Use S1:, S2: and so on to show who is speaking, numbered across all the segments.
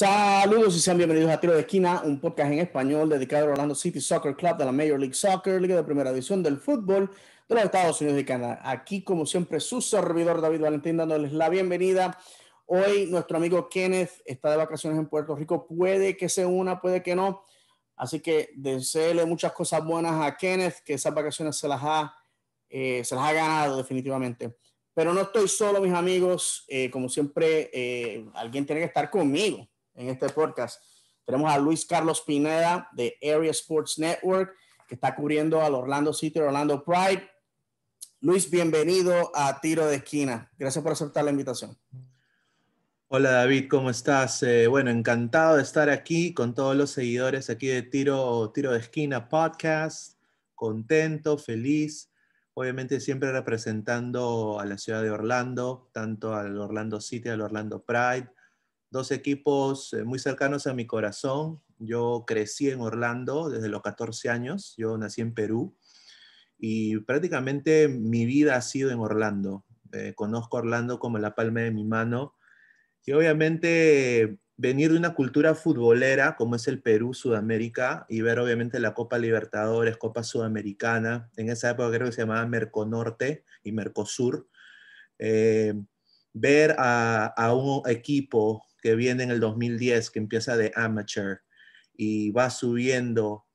S1: Saludos y sean bienvenidos a Tiro de Esquina, un podcast en español dedicado al Orlando City Soccer Club de la Major League Soccer, Liga de Primera División del Fútbol de los Estados Unidos de Canadá. Aquí, como siempre, su servidor David Valentín dándoles la bienvenida. Hoy nuestro amigo Kenneth está de vacaciones en Puerto Rico. Puede que sea una, puede que no. Así que deseele muchas cosas buenas a Kenneth, que esas vacaciones se las ha, eh, se las ha ganado definitivamente. Pero no estoy solo, mis amigos. Eh, como siempre, eh, alguien tiene que estar conmigo en este podcast. Tenemos a Luis Carlos Pineda de Area Sports Network, que está cubriendo al Orlando City, Orlando Pride. Luis, bienvenido a Tiro de Esquina. Gracias por aceptar la invitación.
S2: Hola David, ¿cómo estás? Eh, bueno, encantado de estar aquí con todos los seguidores aquí de Tiro, Tiro de Esquina Podcast. Contento, feliz. Obviamente siempre representando a la ciudad de Orlando, tanto al Orlando City, al Orlando Pride, dos equipos eh, muy cercanos a mi corazón. Yo crecí en Orlando desde los 14 años, yo nací en Perú y prácticamente mi vida ha sido en Orlando. Eh, conozco Orlando como la palma de mi mano y obviamente venir de una cultura futbolera como es el Perú, Sudamérica y ver obviamente la Copa Libertadores, Copa Sudamericana, en esa época creo que se llamaba Merconorte y Mercosur. Eh, ver a, a un equipo que viene en el 2010, que empieza de amateur y va subiendo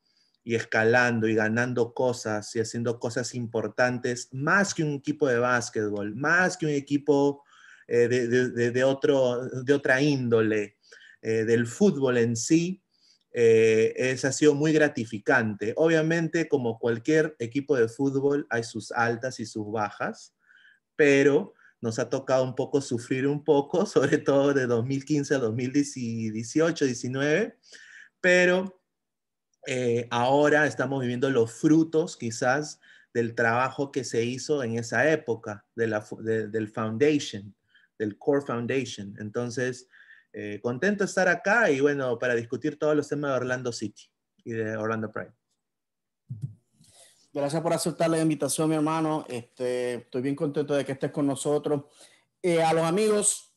S2: y escalando y ganando cosas y haciendo cosas importantes, más que un equipo de básquetbol, más que un equipo eh, de, otro, de otra índole, eh, del fútbol en sí, eh, es, ha sido muy gratificante. Obviamente, como cualquier equipo de fútbol, hay sus altas y sus bajas, pero nos ha tocado un poco sufrir un poco, sobre todo de 2015 a 2018, 19, pero eh, ahora estamos viviendo los frutos quizás del trabajo que se hizo en esa época, de la, del foundation, del core foundation. Entonces, eh, contento estar acá y bueno, para discutir todos los temas de Orlando City y de Orlando Pride.
S1: Gracias por aceptar la invitación, mi hermano. Este, estoy bien contento de que estés con nosotros. Eh, a los amigos,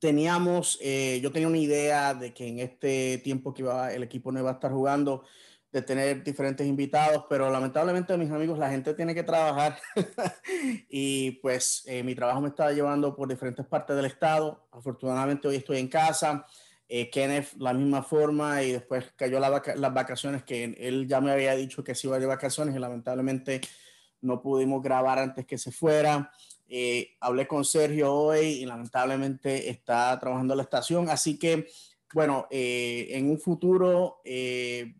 S1: teníamos, eh, yo tenía una idea de que en este tiempo que va el equipo no iba a estar jugando, de tener diferentes invitados, pero lamentablemente, mis amigos, la gente tiene que trabajar y pues eh, mi trabajo me estaba llevando por diferentes partes del estado. Afortunadamente hoy estoy en casa. Eh, Kenneth la misma forma y después cayó las vacaciones que él ya me había dicho que se iba de vacaciones y lamentablemente no pudimos grabar antes que se fuera. Eh, hablé con Sergio hoy y lamentablemente está trabajando la estación, así que bueno, eh, en un futuro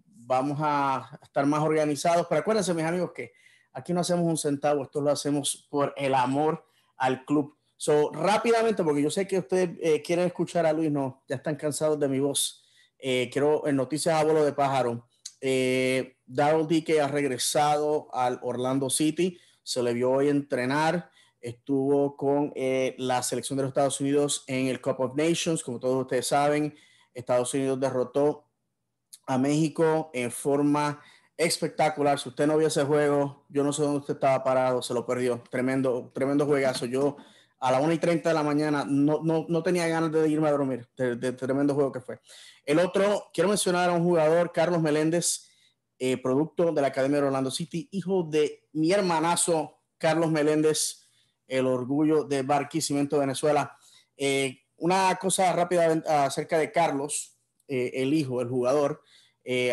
S1: vamos a estar más organizados, pero acuérdense mis amigos que aquí no hacemos un centavo, esto lo hacemos por el amor al club So, rápidamente, porque yo sé que ustedes eh, quieren escuchar a Luis, no, ya están cansados de mi voz. Eh, quiero en noticias a de pájaro. Eh, Daryl ha regresado al Orlando City, se le vio hoy entrenar, estuvo con eh, la selección de los Estados Unidos en el Cup of Nations, como todos ustedes saben, Estados Unidos derrotó a México en forma espectacular. Si usted no vio ese juego, yo no sé dónde usted estaba parado, se lo perdió. Tremendo, tremendo juegazo. Yo a las 1 y 30 de la mañana, no, no, no tenía ganas de irme a dormir, de, tremendo juego que fue. El otro, quiero mencionar a un jugador, Carlos Meléndez, eh, producto de la Academia de Orlando City, hijo de mi hermanazo Carlos Meléndez, el orgullo de Barquisimeto, Venezuela. Eh, una cosa rápida acerca de Carlos, eh, el hijo, el jugador,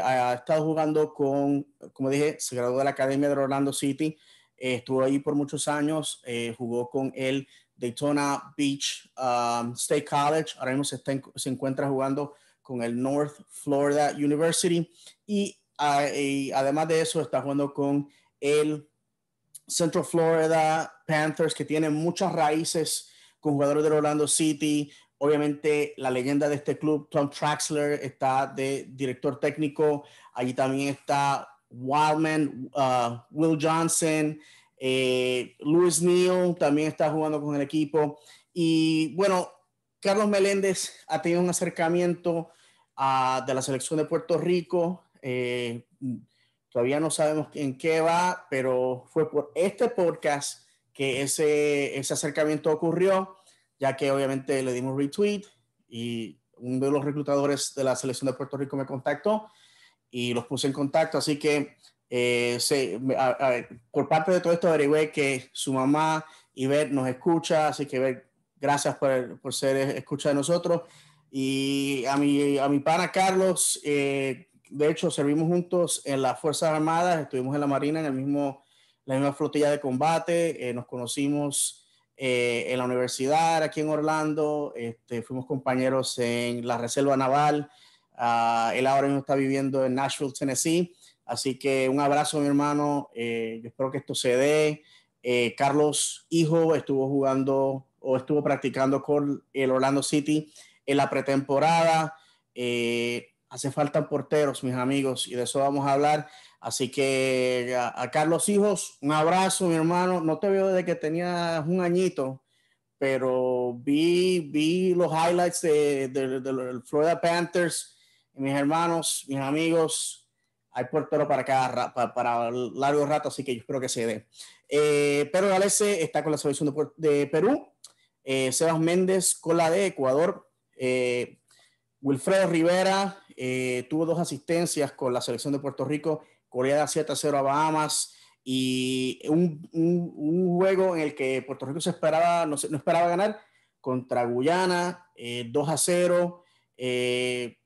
S1: ha estado jugando con, como dije, se graduó de la Academia de Orlando City, estuvo ahí por muchos años, jugó con él Daytona Beach um, State College. Ahora mismo se, encuentra jugando con el North Florida University. Ah, y, además de eso, está jugando con el Central Florida Panthers, que tiene muchas raíces con jugadores del Orlando City. Obviamente, la leyenda de este club, Tom Traxler, está de director técnico. Allí también está Wildman, ah, Will Johnson. Eh, Luis Neal también está jugando con el equipo. Y bueno, Carlos Meléndez ha tenido un acercamiento ah, de la selección de Puerto Rico. Eh, todavía no sabemos en qué va, pero fue por este podcast que ese, ese acercamiento ocurrió, ya que obviamente le dimos retweet y uno de los reclutadores de la selección de Puerto Rico me contactó y los puse en contacto. Así que eh, por parte de todo esto averigüé que su mamá y ver nos escucha, así que ver gracias por, por, ser escucha de nosotros. Y a mi, a mi pana Carlos, eh, de hecho, servimos juntos en las Fuerzas Armadas, estuvimos en la Marina, en el mismo, la misma flotilla de combate, eh, nos conocimos en la universidad aquí en Orlando, este, fuimos compañeros en la Reserva Naval, ah, él ahora mismo está viviendo en Nashville, Tennessee. Así que un abrazo, mi hermano. Eh, yo espero que esto se dé. Eh, Carlos Hijo estuvo jugando o estuvo practicando con el Orlando City en la pretemporada. Eh, hace falta porteros, mis amigos, y de eso vamos a hablar. Así que a, Carlos Hijos, un abrazo, mi hermano. No te veo desde que tenías un añito, pero vi, vi los highlights de, Florida Panthers, mis hermanos, mis amigos hay Puerto para, cada, para, largo rato, así que yo espero que se dé. Eh, Pedro Galese está con la selección de, Perú, eh, Sebas Méndez con la de Ecuador, eh, Wilfredo Rivera eh, tuvo dos asistencias con la selección de Puerto Rico, Corea da 7 a 0 a Bahamas, y un, juego en el que Puerto Rico se esperaba, no, no esperaba ganar contra Guyana, 2 a 0. Eh,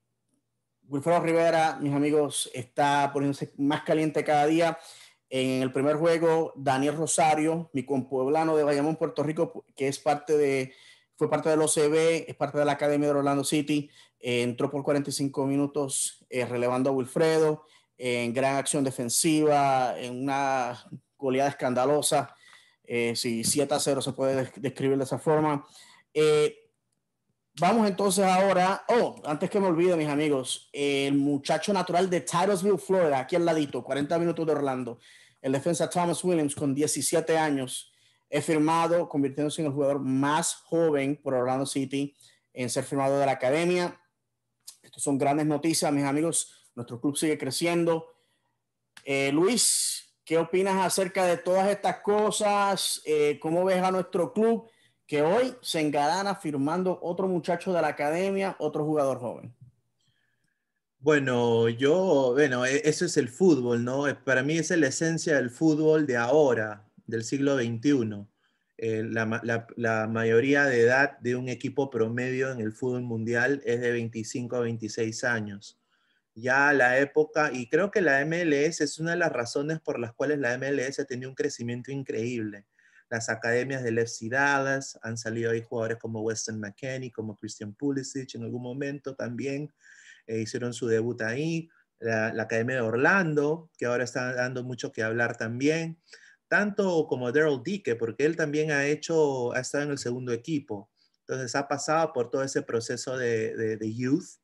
S1: Wilfredo Rivera, mis amigos, está poniéndose más caliente cada día. En el primer juego, Daniel Rosario, mi compueblano de Bayamón, Puerto Rico, que es parte de, fue parte del OCB, es parte de la Academia de Orlando City, eh, entró por 45 minutos eh, relevando a Wilfredo en gran acción defensiva, en una goleada escandalosa, eh, si 7 a 0 se puede describir de esa forma. Vamos entonces ahora, oh, antes que me olvide, mis amigos, el muchacho natural de Titusville, Florida, aquí al ladito, 40 minutos de Orlando, el defensa Thomas Williams con 17 años, he firmado, convirtiéndose en el jugador más joven por Orlando City en ser firmado de la academia. Estas son grandes noticias, mis amigos. Nuestro club sigue creciendo. Eh, Luis, ¿qué opinas acerca de todas estas cosas? Eh, ¿Cómo ves a nuestro club? que hoy se engadana firmando otro muchacho de la academia, otro jugador joven?
S2: Bueno, yo, bueno, e, eso es el fútbol, ¿no? Eh, para mí esa es la esencia del fútbol de ahora, del siglo XXI. Eh, la, la, mayoría de edad de un equipo promedio en el fútbol mundial es de 25 a 26 años. Ya la época, y creo que la MLS es una de las razones por las cuales la MLS ha tenido un crecimiento increíble las academias de FC Dallas, han salido ahí jugadores como Weston McKenney, como Christian Pulisic en algún momento también, eh, hicieron su debut ahí, la, Academia de Orlando, que ahora está dando mucho que hablar también, tanto como Daryl Dicke, porque él también ha hecho, ha estado en el segundo equipo, entonces ha pasado por todo ese proceso de, de, de youth,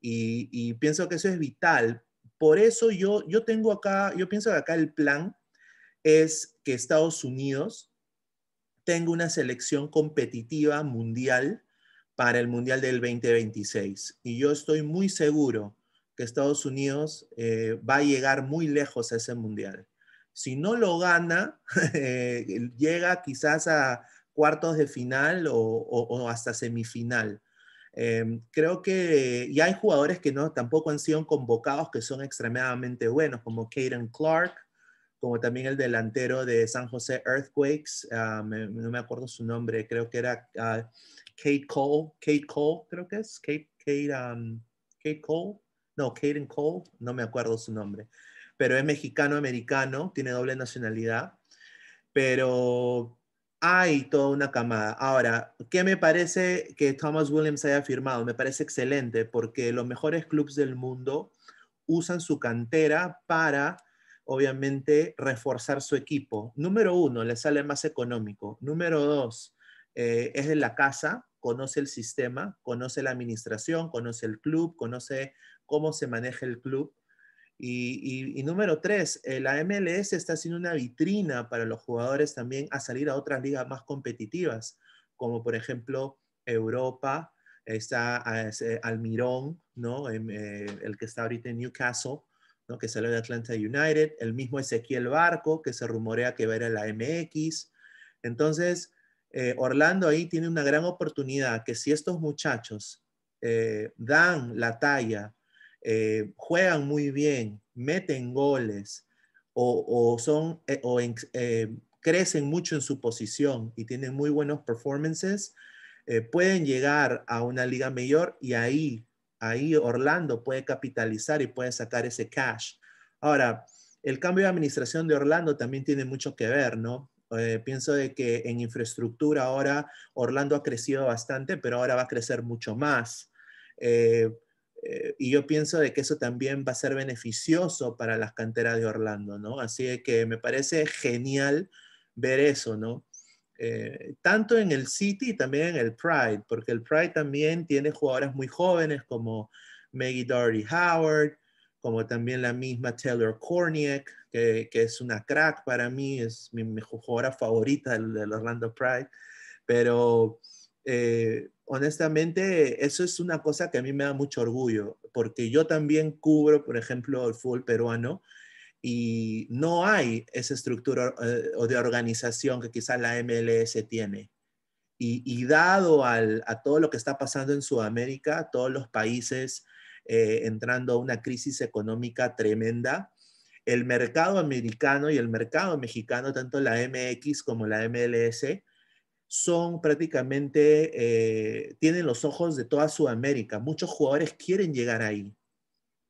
S2: y, y, pienso que eso es vital. Por eso yo, yo tengo acá, yo pienso que acá el plan es que Estados Unidos tengo una selección competitiva mundial para el Mundial del 2026. Y yo estoy muy seguro que Estados Unidos eh, va a llegar muy lejos a ese Mundial. Si no lo gana, eh, llega quizás a cuartos de final o, hasta semifinal. Em, creo que, y hay jugadores que no, tampoco han sido convocados que son extremadamente buenos, como Caden Clark, como también el delantero de San José Earthquakes, ah, no me acuerdo su nombre, creo que era ah, Kate Cole, Kate Cole, creo que es, Kate, Kate, um, Kate Cole, no, Kaden Cole, no me acuerdo su nombre, pero es mexicano-americano, tiene doble nacionalidad, pero hay toda una camada. Ahora, ¿qué me parece que Thomas Williams haya firmado? Me parece excelente porque los mejores clubes del mundo usan su cantera para obviamente reforzar su equipo. Número uno, le sale más económico. Número dos, eh, es de la casa, conoce el sistema, conoce la administración, conoce el club, conoce cómo se maneja el club. Y, número tres, eh, la MLS está siendo una vitrina para los jugadores también a salir a otras ligas más competitivas, como por ejemplo Europa, está eh, Almirón, ¿no? el que está ahorita en Newcastle, que salió de Atlanta United, el mismo Ezequiel Barco, que se rumorea que va a ir a la MX. Entonces, eh, Orlando ahí tiene una gran oportunidad que si estos muchachos eh, dan la talla, eh, juegan muy bien, meten goles o, son, crecen mucho en su posición y tienen muy buenos performances, pueden llegar a una liga mayor y ahí ahí Orlando puede capitalizar y puede sacar ese cash. Ahora, el cambio de administración de Orlando también tiene mucho que ver, ¿no? Eh, pienso de que en infraestructura ahora Orlando ha crecido bastante, pero ahora va a crecer mucho más. Eh, eh, y yo pienso de que eso también va a ser beneficioso para las canteras de Orlando, ¿no? Así que me parece genial ver eso, ¿no? Eh, tanto en el City y también en el Pride, porque el Pride también tiene jugadoras muy jóvenes como Maggie Doherty Howard, como también la misma Taylor Korniak, que, es una crack para mí, es mi, mejor jugadora favorita del, Orlando Pride, pero eh, honestamente eso es una cosa que a mí me da mucho orgullo, porque yo también cubro, por ejemplo, el fútbol peruano, y no hay esa estructura eh, o de organización que quizás la MLS tiene. Y, dado a todo lo que está pasando en Sudamérica, todos los países eh, entrando a una crisis económica tremenda, el mercado americano y el mercado mexicano, tanto la MX como la MLS, son prácticamente, eh, tienen los ojos de toda Sudamérica. Muchos jugadores quieren llegar ahí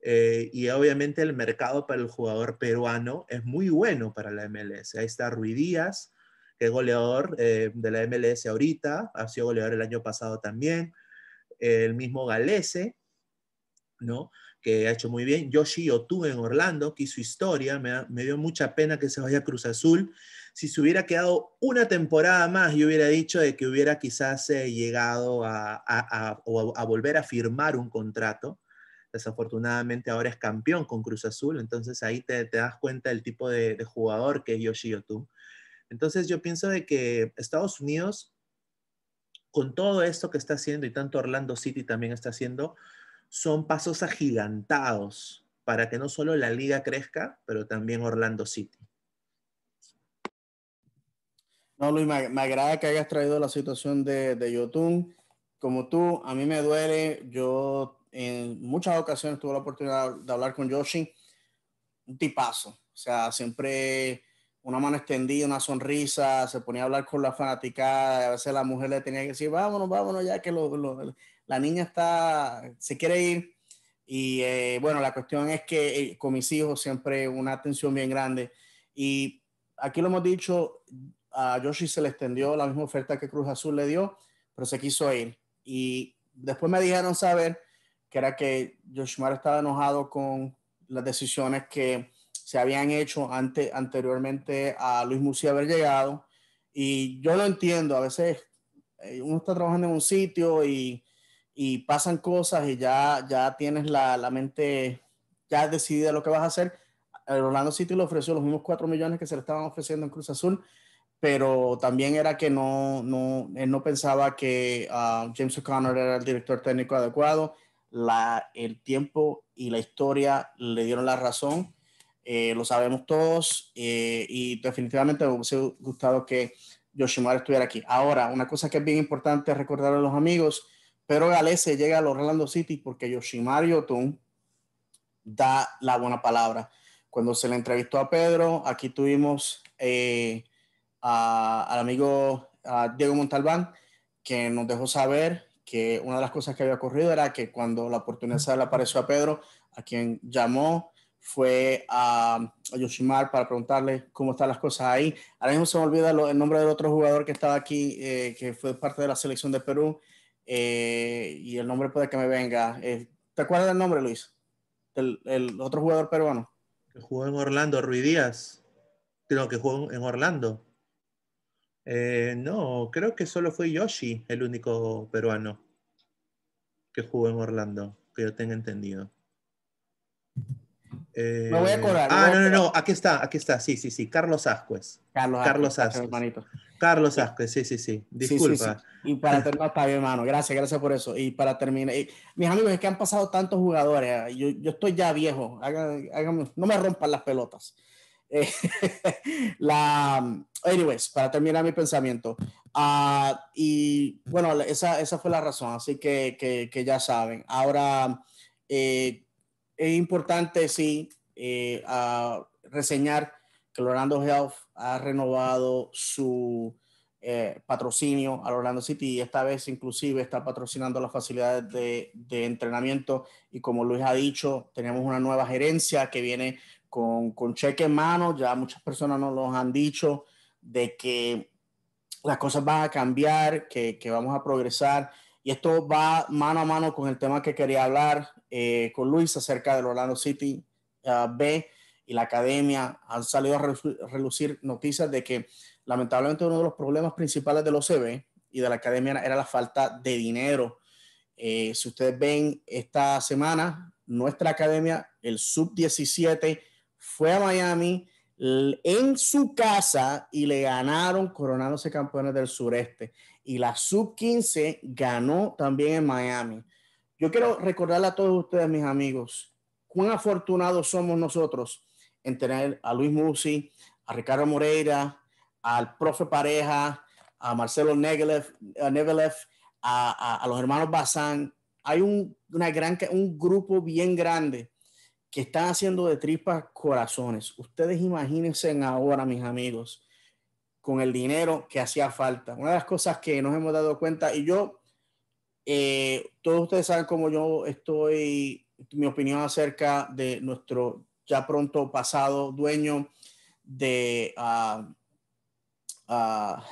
S2: eh, y obviamente el mercado para el jugador peruano es muy bueno para la MLS. Ahí está Rui Díaz, que es goleador eh, de la MLS ahorita, ha sido goleador el año pasado también. El mismo Galese, ¿no? que ha hecho muy bien. Yoshi Otu en Orlando, que hizo historia. Me, dio mucha pena que se vaya a Cruz Azul. Si se hubiera quedado una temporada más, yo hubiera dicho de que hubiera quizás eh, llegado a, a volver a firmar un contrato desafortunadamente ahora es campeón con Cruz Azul, entonces ahí te, das cuenta del tipo de, jugador que es Yoshi Yotun. Entonces yo pienso de que Estados Unidos, con todo esto que está haciendo y tanto Orlando City también está haciendo, son pasos agigantados
S1: para que no solo la liga crezca, pero también Orlando City. No, Luis, me, agrada que hayas traído la situación de, de Yotun. Como tú, a mí me duele, yo en muchas ocasiones tuve la oportunidad de hablar con Yoshi, un tipazo, o sea, siempre una mano extendida, una sonrisa, se ponía a hablar con la fanática. a veces la mujer le tenía que decir, vámonos, vámonos, ya que la niña está, se quiere ir. Y eh, bueno, la cuestión es que eh, con mis hijos siempre una atención bien grande. Y aquí lo hemos dicho, a Yoshi se le extendió la misma oferta que Cruz Azul le dio, pero se quiso ir. Y después me dijeron saber que era que Yoshimar estaba enojado con las decisiones que se habían hecho ante, anteriormente a Luis Musi haber llegado. Y yo lo entiendo, a veces eh, uno está trabajando en un sitio y, y pasan cosas y ya, ya tienes la, la mente ya decidida lo que vas a hacer. El Orlando City le ofreció los mismos 4 millones que se le estaban ofreciendo en Cruz Azul, pero también era que no, no él no pensaba que ah, James O'Connor era el director técnico adecuado la, el tiempo y la historia le dieron la razón. Eh, lo sabemos todos eh, y definitivamente me hubiese gustado que Yoshimar estuviera aquí. Ahora, una cosa que es bien importante recordar a los amigos, pero Galese llega a los Orlando City porque Yoshimar Yotun da la buena palabra. Cuando se le entrevistó a Pedro, aquí tuvimos eh, al amigo Diego Montalbán, que nos dejó saber que una de las cosas que había ocurrido era que cuando la oportunidad se le apareció a Pedro, a quien llamó fue a, Yoshimar para preguntarle cómo están las cosas ahí. Ahora mismo se me olvida el nombre del otro jugador que estaba aquí, eh, que fue parte de la selección de Perú, eh, y el nombre puede que me venga. Eh, ¿Te acuerdas del nombre, Luis? el otro jugador peruano. Que jugó en Orlando, Ruiz Díaz. Creo que jugó en Orlando.
S2: Eh, no, creo que solo fue Yoshi el único peruano que jugó en Orlando, que yo tenga entendido. me voy a eh, acordar. Ah, no, no, no, aquí está, aquí está, sí, sí, sí, Carlos Ascuez. Carlos, Hermanito. Carlos Ascuez, sí, sí, sí, disculpa.
S1: Y para terminar, está bien, hermano, gracias, gracias por eso. Y para terminar, mis amigos, es que han pasado tantos jugadores, ¿eh? yo, yo estoy ya viejo, no me rompan las pelotas. la, anyways, para terminar mi pensamiento. Ah, y bueno, esa, esa, fue la razón, así que, que, ya saben. Ahora, eh, es importante, sí, eh, reseñar que Orlando Health ha renovado su eh, patrocinio al Orlando City y esta vez inclusive está patrocinando las facilidades de, de entrenamiento y como Luis ha dicho, tenemos una nueva gerencia que viene con, cheque en mano, ya muchas personas nos lo han dicho, de que las cosas van a cambiar, que, vamos a progresar. Y esto va mano a mano con el tema que quería hablar eh, con Luis acerca del Orlando City ah, B y la academia. Han salido a relucir noticias de que lamentablemente uno de los problemas principales de los CB y de la academia era la falta de dinero. Eh, si ustedes ven esta semana, nuestra academia, el sub-17, fue a Miami en su casa y le ganaron coronándose campeones del sureste. Y la sub-15 ganó también en Miami. Yo quiero recordarle a todos ustedes, mis amigos, cuán afortunados somos nosotros en tener a Luis Musi, a Ricardo Moreira, al profe Pareja, a Marcelo Neveleff, eh, a, a, los hermanos Bazán. Hay una gran, un grupo bien grande que están haciendo de tripas corazones. Ustedes imagínense ahora, mis amigos, con el dinero que hacía falta. Una de las cosas que nos hemos dado cuenta, y yo, eh, todos ustedes saben cómo yo estoy, mi opinión acerca de nuestro ya pronto pasado dueño de... Ah, ah,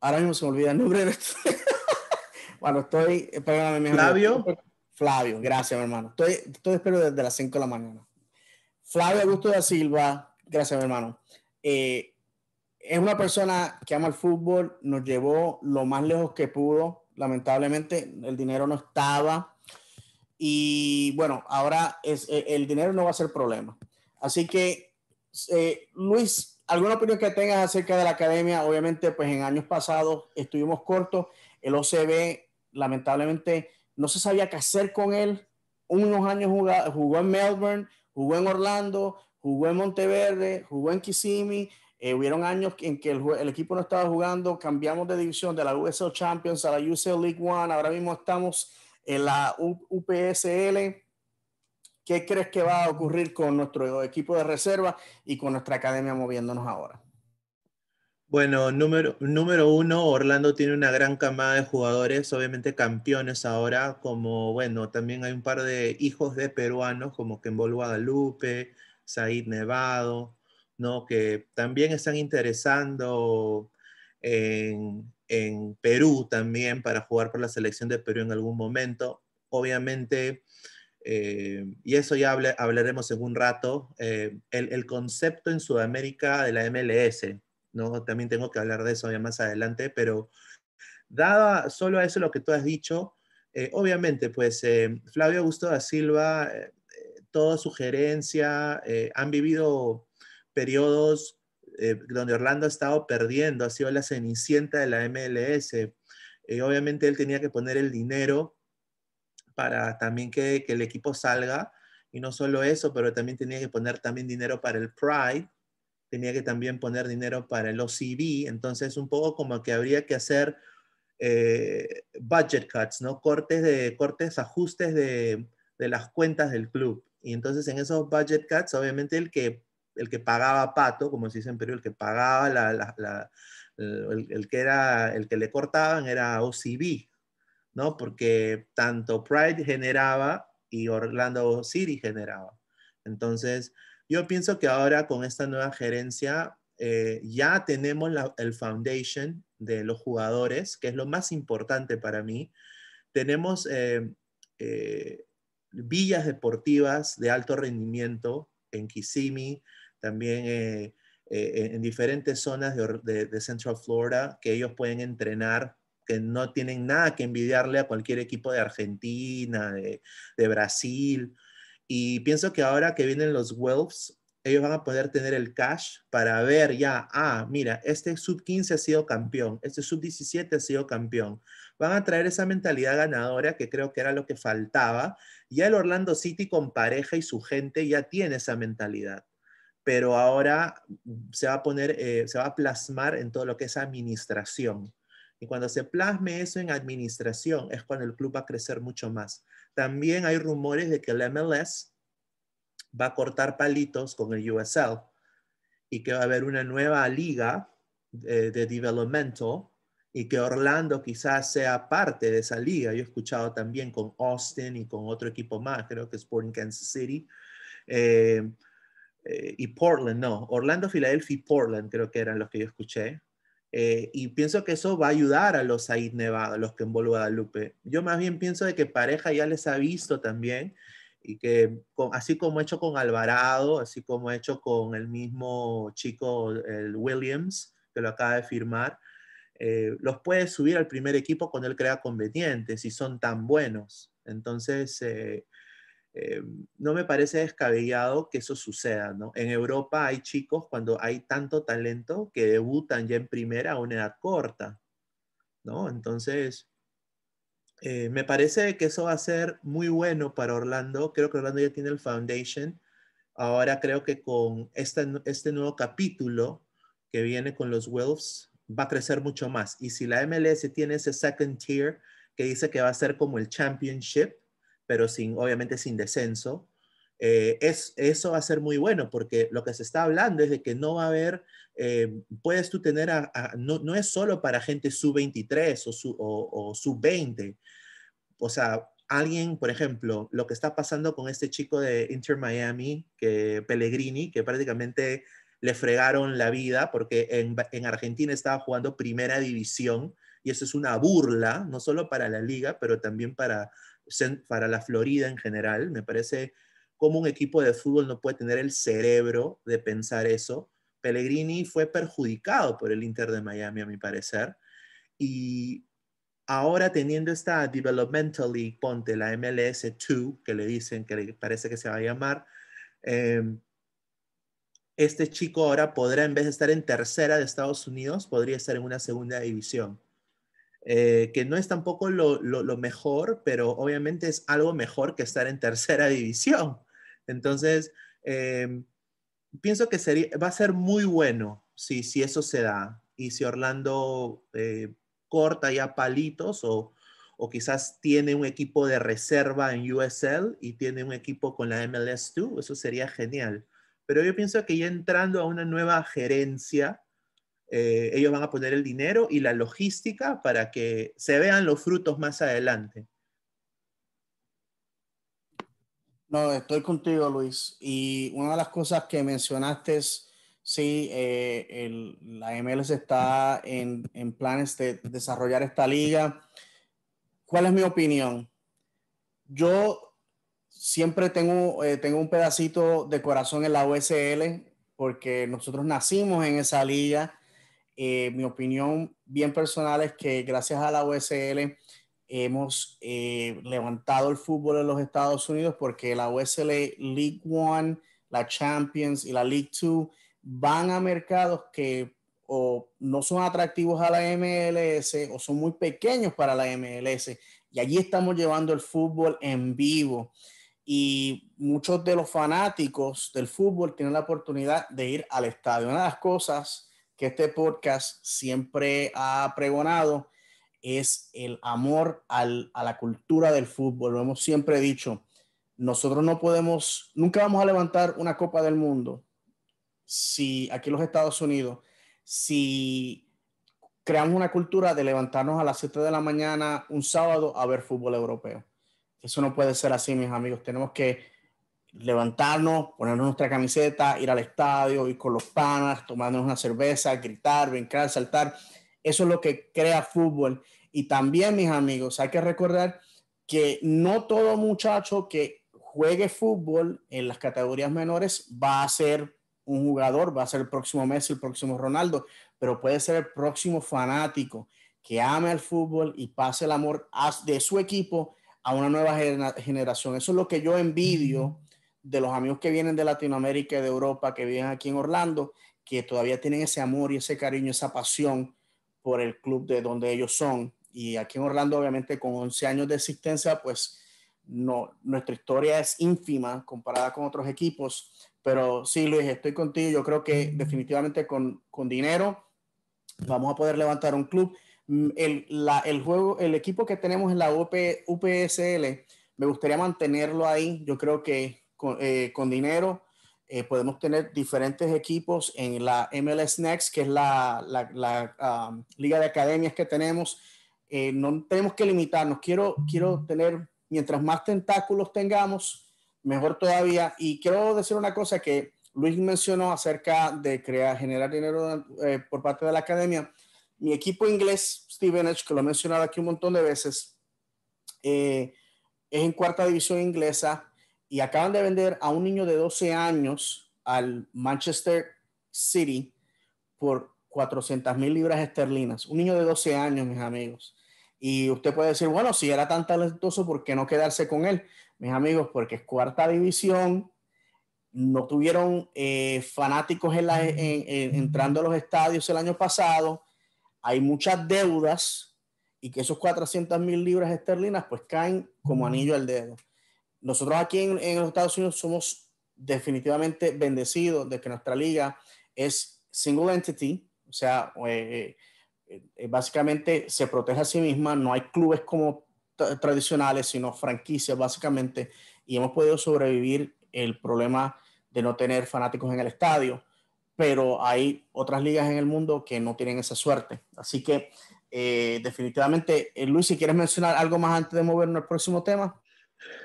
S1: ahora mismo se me olvida el nombre este. bueno, estoy, perdóname, mi Flavio. Flavio, gracias, mi hermano. Estoy, estoy espero desde las 5 de la mañana. Flavio Augusto da Silva, gracias, mi hermano. Eh, es una persona que ama el fútbol, nos llevó lo más lejos que pudo. Lamentablemente, el dinero no estaba. Y bueno, ahora es, eh, el dinero no va a ser problema. Así que, eh, Luis, ¿alguna opinión que tengas acerca de la academia? Obviamente, pues en años pasados estuvimos cortos. El OCB, lamentablemente, no se sabía qué hacer con él. Unos años jugó en Melbourne, jugó en Orlando, jugó en Monteverde, jugó en Kissimmee. Eh, hubieron años en que el, equipo no estaba jugando, cambiamos de división de la USL Champions a la USL League One, ahora mismo estamos en la UPSL. ¿Qué crees que va a ocurrir con nuestro equipo de reserva y con nuestra academia moviéndonos ahora?
S2: Bueno, número, número uno, Orlando tiene una gran camada de jugadores, obviamente campeones ahora, como, bueno, también hay un par de hijos de peruanos, como Kembol Guadalupe, Said Nevado, ¿no? Que también están interesando en, Perú también para jugar por la selección de Perú en algún momento. Obviamente, eh, y eso ya hablaremos en un rato, eh, el, el concepto en Sudamérica de la MLS ¿no? También tengo que hablar de eso ya más adelante, pero dada solo a eso lo que tú has dicho, eh, obviamente, pues eh, Flavio Augusto da Silva, eh, toda su gerencia, han vivido periodos donde Orlando ha estado perdiendo, ha sido la cenicienta de la MLS. obviamente él tenía que poner el dinero para también que, que el equipo salga, y no solo eso, pero también tenía que poner también dinero para el Pride, tenía que también poner dinero para el OCB, entonces un poco como que habría que hacer eh, budget cuts, ¿no? Cortes, de, cortes ajustes de, de, las cuentas del club. Y entonces en esos budget cuts, obviamente el que, el que pagaba pato, como se dice en Perú, el que pagaba la, el, que era el que le cortaban era OCB, ¿no? Porque tanto Pride generaba y Orlando City generaba. Entonces, yo pienso que ahora con esta nueva gerencia eh, ya tenemos la, el foundation de los jugadores, que es lo más importante para mí. Tenemos eh, eh, villas deportivas de alto rendimiento en Kissimmee, también en diferentes zonas de, Central Florida, que ellos pueden entrenar que no tienen nada que envidiarle a cualquier equipo de Argentina, de, de Brasil. Y pienso que ahora que vienen los Wolves, ellos van a poder tener el cash para ver ya, ah, mira, este sub 15 ha sido campeón, este sub 17 ha sido campeón. Van a traer esa mentalidad ganadora que creo que era lo que faltaba. Ya el Orlando City con pareja y su gente ya tiene esa mentalidad, pero ahora se va a poner, eh, se va a plasmar en todo lo que es administración. Y cuando se plasme eso en administración es cuando el club va a crecer mucho más. También hay rumores de que el MLS va a cortar palitos con el USL y que va a haber una nueva liga eh, de, desarrollo y que Orlando quizás sea parte de esa liga. Yo he escuchado también con Austin y con otro equipo más, creo que Sporting Kansas City. Eh, eh, y Portland, no, Orlando, Filadelfia y Portland creo que eran los que yo escuché, eh, y pienso que eso va a ayudar a los ahí Nevada, los que en Guadalupe. Yo más bien pienso de que pareja ya les ha visto también y que así como he hecho con Alvarado, así como he hecho con el mismo chico, el Williams, que lo acaba de firmar, eh, los puede subir al primer equipo cuando él crea conveniente, si son tan buenos. Entonces, eh, eh, no me parece descabellado que eso suceda, ¿no? En Europa hay chicos cuando hay tanto talento que debutan ya en primera a una edad corta, ¿no? Entonces, eh, me parece que eso va a ser muy bueno para Orlando. Creo que Orlando ya tiene el foundation. Ahora creo que con este, este nuevo capítulo que viene con los Wolves va a crecer mucho más. Y si la MLS tiene ese second tier que dice que va a ser como el championship, pero sin, obviamente sin descenso, eh, es, eso va a ser muy bueno porque lo que se está hablando es de que no va a haber, eh, puedes tú tener, a, no, no, es solo para gente sub-23 o, o sub-20, o sea, alguien, por ejemplo, lo que está pasando con este chico de Inter Miami, que Pellegrini, que prácticamente le fregaron la vida porque en, en Argentina estaba jugando primera división y eso es una burla, no solo para la liga, pero también para para la Florida en general. Me parece como un equipo de fútbol no puede tener el cerebro de pensar eso. Pellegrini fue perjudicado por el Inter de Miami, a mi parecer. Y ahora teniendo esta Developmental League, ponte la MLS2, que le dicen que parece que se va a llamar, em, este chico ahora podrá, en vez de estar en tercera de Estados Unidos, podría estar en una segunda división. Eh, que no es tampoco lo, mejor, pero obviamente es algo mejor que estar en tercera división. Entonces, em, pienso que va a ser muy bueno si, eso se da y si Orlando eh, corta ya palitos o, o, quizás tiene un equipo de reserva en USL y tiene un equipo con la MLS 2, eso sería genial. Pero yo pienso que ya entrando a una nueva gerencia, eh, ellos van a poner el dinero y la logística para que se vean
S1: los frutos más adelante. No, estoy contigo, Luis. Y una de las cosas que mencionaste es, sí, eh, la MLS está en, planes de desarrollar esta liga. ¿Cuál es mi opinión? Yo siempre tengo, eh, tengo un pedacito de corazón en la USL porque nosotros nacimos en esa liga eh, mi opinión bien personal es que gracias a la USL hemos eh, levantado el fútbol en los Estados Unidos porque la USL League One, la Champions y la League Two van a mercados que o no son atractivos a la MLS o son muy pequeños para la MLS. Y allí estamos llevando el fútbol en vivo. Y muchos de los fanáticos del fútbol tienen la oportunidad de ir al estadio. Una de las cosas que este podcast siempre ha pregonado es el amor a la cultura del fútbol. Lo hemos siempre dicho, nosotros no podemos, nunca vamos a levantar una Copa del Mundo si aquí en los Estados Unidos, si creamos una cultura de levantarnos a las 7 de la mañana un sábado a ver fútbol europeo. Eso no puede ser así, mis amigos. Tenemos que levantarnos, ponernos nuestra camiseta, ir al estadio, ir con los panas, tomarnos una cerveza, gritar, brincar, saltar. Eso es lo que crea fútbol. Y también, mis amigos, hay que recordar que no todo muchacho que juegue fútbol en las categorías menores va a ser un jugador, va a ser el próximo Messi, el próximo Ronaldo, pero puede ser el próximo fanático que ame al fútbol y pase el amor de su equipo a una nueva generación. Eso es lo que yo envidio de los amigos que vienen de Latinoamérica y de Europa, que viven aquí en Orlando, que todavía tienen ese amor y ese cariño, esa pasión por el club de donde ellos son. Y aquí en Orlando, obviamente, con 11 años de existencia, pues no, nuestra historia es ínfima comparada con otros equipos. Pero sí, Luis, estoy contigo. Yo creo que definitivamente con, dinero vamos a poder levantar un club. Mm, el, el, juego, el equipo que tenemos en la UPSL, me gustaría mantenerlo ahí. Yo creo que eh, con, dinero. Eh, podemos tener diferentes equipos en la MLS Next, que es la, um, liga de academias que tenemos. Eh, no tenemos que limitarnos. Quiero, quiero tener, mientras más tentáculos tengamos, mejor todavía. Y quiero decir una cosa que Luis mencionó acerca de crear, generar dinero por parte de la academia. Mi equipo inglés, Steven Stevenage, que lo he mencionado aquí un montón de veces, es en cuarta división inglesa y acaban de vender a un niño de 12 años al Manchester City por 400 mil libras esterlinas. Un niño de 12 años, mis amigos. Y usted puede decir, bueno, si era tan talentoso, ¿por qué no quedarse con él? Mis amigos, porque es cuarta división, no tuvieron eh, fanáticos entrando a los estadios el año pasado, hay muchas deudas y que esos 400 mil libras esterlinas pues caen como anillo al dedo nosotros aquí en, los Estados Unidos somos definitivamente bendecidos de que nuestra liga es single entity, o sea, eh, eh, eh, básicamente se protege a sí misma, no hay clubes como tradicionales, sino franquicias básicamente, y hemos podido sobrevivir el problema de no tener fanáticos en el estadio, pero hay otras ligas en el mundo que no tienen esa suerte. Así que definitivamente, Luis, si quieres mencionar algo más antes de movernos al próximo tema.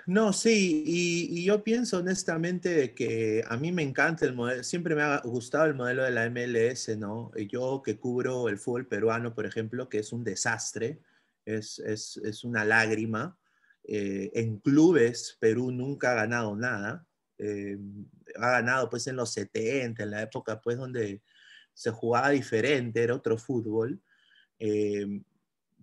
S1: No, sí, y, yo pienso
S2: honestamente que a mí me encanta el modelo, siempre me ha gustado el modelo de la MLS, ¿no? Yo que cubro el fútbol peruano, por ejemplo, que es un desastre, es, una lágrima. Eh, en clubes, Perú nunca ha ganado nada. Eh, ha ganado pues en los 70, en la época pues donde se jugaba diferente, era otro fútbol. Eh,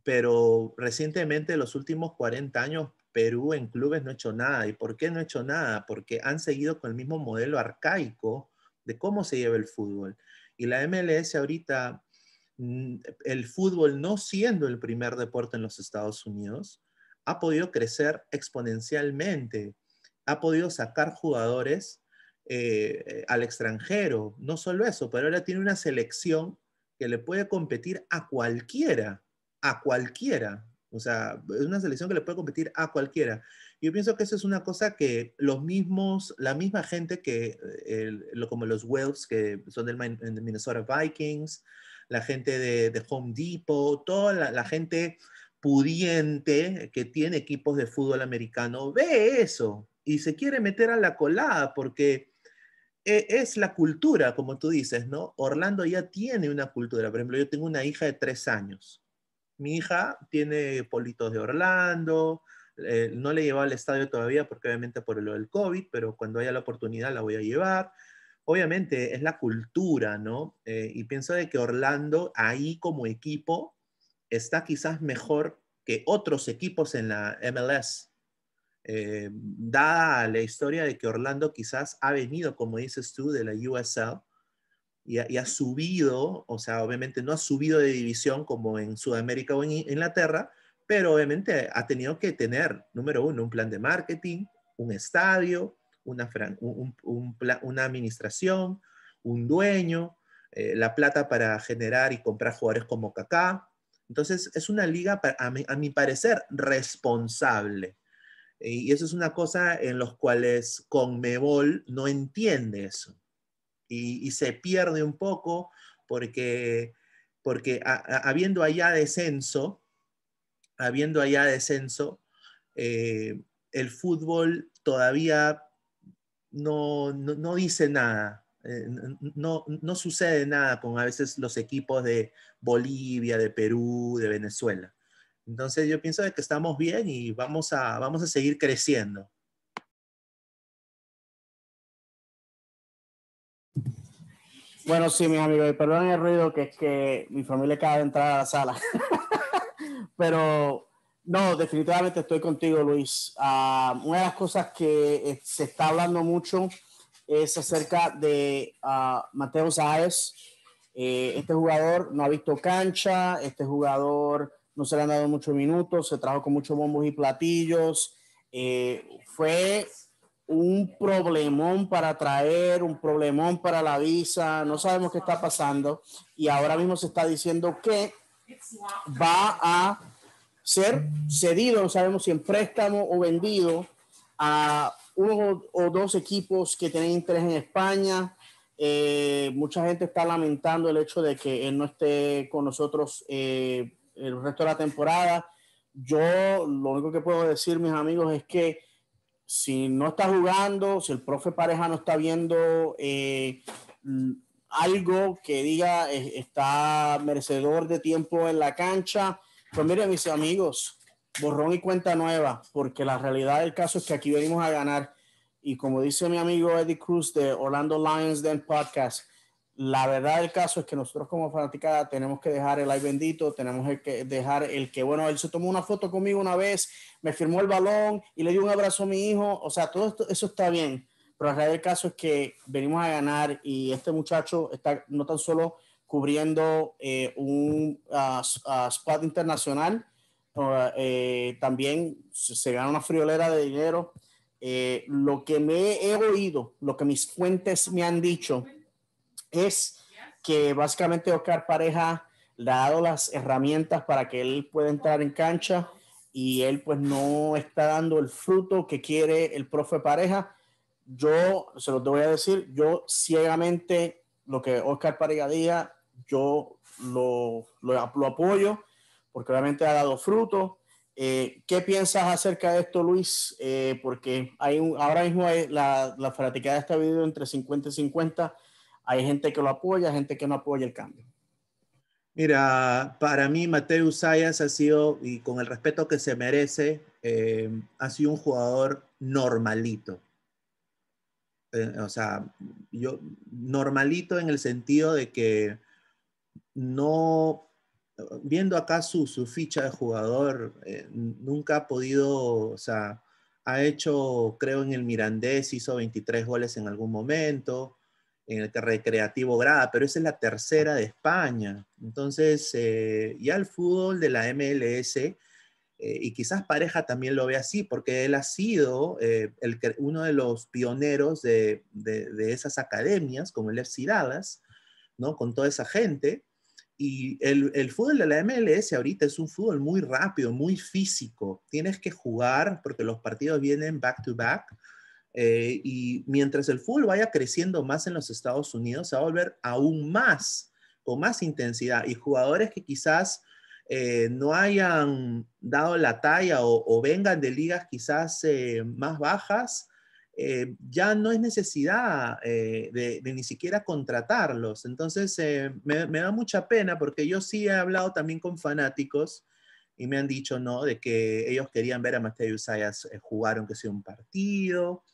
S2: pero recientemente, los últimos 40 años, Perú en clubes no ha hecho nada. ¿Y por qué no ha hecho nada? Porque han seguido con el mismo modelo arcaico de cómo se lleva el fútbol. Y la MLS ahorita, mm, el fútbol no siendo el primer deporte en los Estados Unidos, ha podido crecer exponencialmente, ha podido sacar jugadores eh, eh, al extranjero. No solo eso, pero ahora tiene una selección que le puede competir a cualquiera, a cualquiera. O sea, es una selección que le puede competir a cualquiera. Yo pienso que eso es una cosa que los mismos, la misma gente que, como los welsh que son del Minnesota Vikings, la gente de, Home Depot, toda la, la, gente pudiente que tiene equipos de fútbol americano, ve eso y se quiere meter a la colada porque e, es la cultura, como tú dices, ¿no? Orlando ya tiene una cultura. Por ejemplo, yo tengo una hija de tres años mi hija tiene politos de Orlando, eh, no le he al estadio todavía porque obviamente por lo del COVID, pero cuando haya la oportunidad la voy a llevar. Obviamente es la cultura, ¿no? Eh, y pienso de que Orlando ahí como equipo está quizás mejor que otros equipos en la MLS, eh, dada la historia de que Orlando quizás ha venido, como dices tú, de la USL, y ha, subido, o sea, obviamente no ha subido de división como en Sudamérica o en Inglaterra, pero obviamente ha tenido que tener, número uno, un plan de marketing, un estadio, una, una administración, un dueño, eh, la plata para generar y comprar jugadores como Kaká. Entonces, es una liga, a mi, a mi parecer, responsable. Y eso es una cosa en los cuales Conmebol no entiende eso y, se pierde un poco porque, porque habiendo allá descenso, habiendo allá descenso, eh, el fútbol todavía no, no, dice nada, eh, no, no, sucede nada con a veces los equipos de Bolivia, de Perú, de Venezuela. Entonces yo pienso de que estamos bien y vamos a, vamos a seguir creciendo.
S1: Bueno, sí, mis amigos, y perdón el ruido, que es que mi familia acaba de entrar a la sala. Pero no, definitivamente estoy contigo, Luis. Ah, una de las cosas que eh, se está hablando mucho es acerca de ah, Mateo Sáez. Eh, este jugador no ha visto cancha, este jugador no se le han dado muchos minutos, se trajo con muchos bombos y platillos. Eh, fue un problemón para traer, un problemón para la visa, no sabemos qué está pasando y ahora mismo se está diciendo que va a ser cedido, no sabemos si en préstamo o vendido a uno o dos equipos que tienen interés en España. Eh, mucha gente está lamentando el hecho de que él no esté con nosotros eh, el resto de la temporada. Yo lo único que puedo decir, mis amigos, es que si no está jugando, si el profe pareja no está viendo eh, algo que diga está merecedor de tiempo en la cancha, pues miren mis amigos, borrón y cuenta nueva, porque la realidad del caso es que aquí venimos a ganar. Y como dice mi amigo Eddie Cruz de Orlando Lions Den Podcast, la verdad del caso es que nosotros como fanaticada tenemos que dejar el ay bendito, tenemos que dejar el que, bueno, él se tomó una foto conmigo una vez, me firmó el balón y le dio un abrazo a mi hijo, o sea, todo eso está bien, pero la realidad del caso es que venimos a ganar y este muchacho está no tan solo cubriendo eh, un uh, ah, spot ah, internacional, ah, eh, también se gana una friolera de dinero. Eh, lo que me he oído, lo que mis fuentes me han dicho, es que básicamente Oscar Pareja le ha dado las herramientas para que él pueda entrar en cancha y él pues no está dando el fruto que quiere el profe Pareja. Yo se los voy a decir, yo ciegamente lo que Oscar Pareja diga, yo lo, lo, apoyo porque realmente ha dado fruto. Eh, ¿Qué piensas acerca de esto, Luis? Eh, porque hay ahora mismo la, la está dividida entre 50 y 50 hay gente que lo apoya, gente que no apoya el cambio.
S2: Mira, para mí Mateo Sayas ha sido, y con el respeto que se merece, eh, ha sido un jugador normalito. Eh, o sea, yo, normalito en el sentido de que no, viendo acá su, ficha de jugador, eh, nunca ha podido, o sea, ha hecho, creo en el Mirandés, hizo 23 goles en algún momento, en el Recreativo Grada, pero esa es la tercera de España. Entonces, eh, ya el fútbol de la MLS, eh, y quizás Pareja también lo ve así, porque él ha sido eh, el, uno de los pioneros de, esas academias, como el FC Dallas, ¿no? con toda esa gente. Y el, el fútbol de la MLS ahorita es un fútbol muy rápido, muy físico. Tienes que jugar porque los partidos vienen back to back eh, y mientras el fútbol vaya creciendo más en los Estados Unidos, se va a volver aún más, con más intensidad. Y jugadores que quizás eh, no hayan dado la talla o, vengan de ligas quizás eh, más bajas, ya no es necesidad de, ni siquiera contratarlos. Entonces, me, da mucha pena porque yo sí he hablado también con fanáticos y me han dicho, ¿no? De que ellos querían ver a Mateo Sayas jugar aunque sea un partido,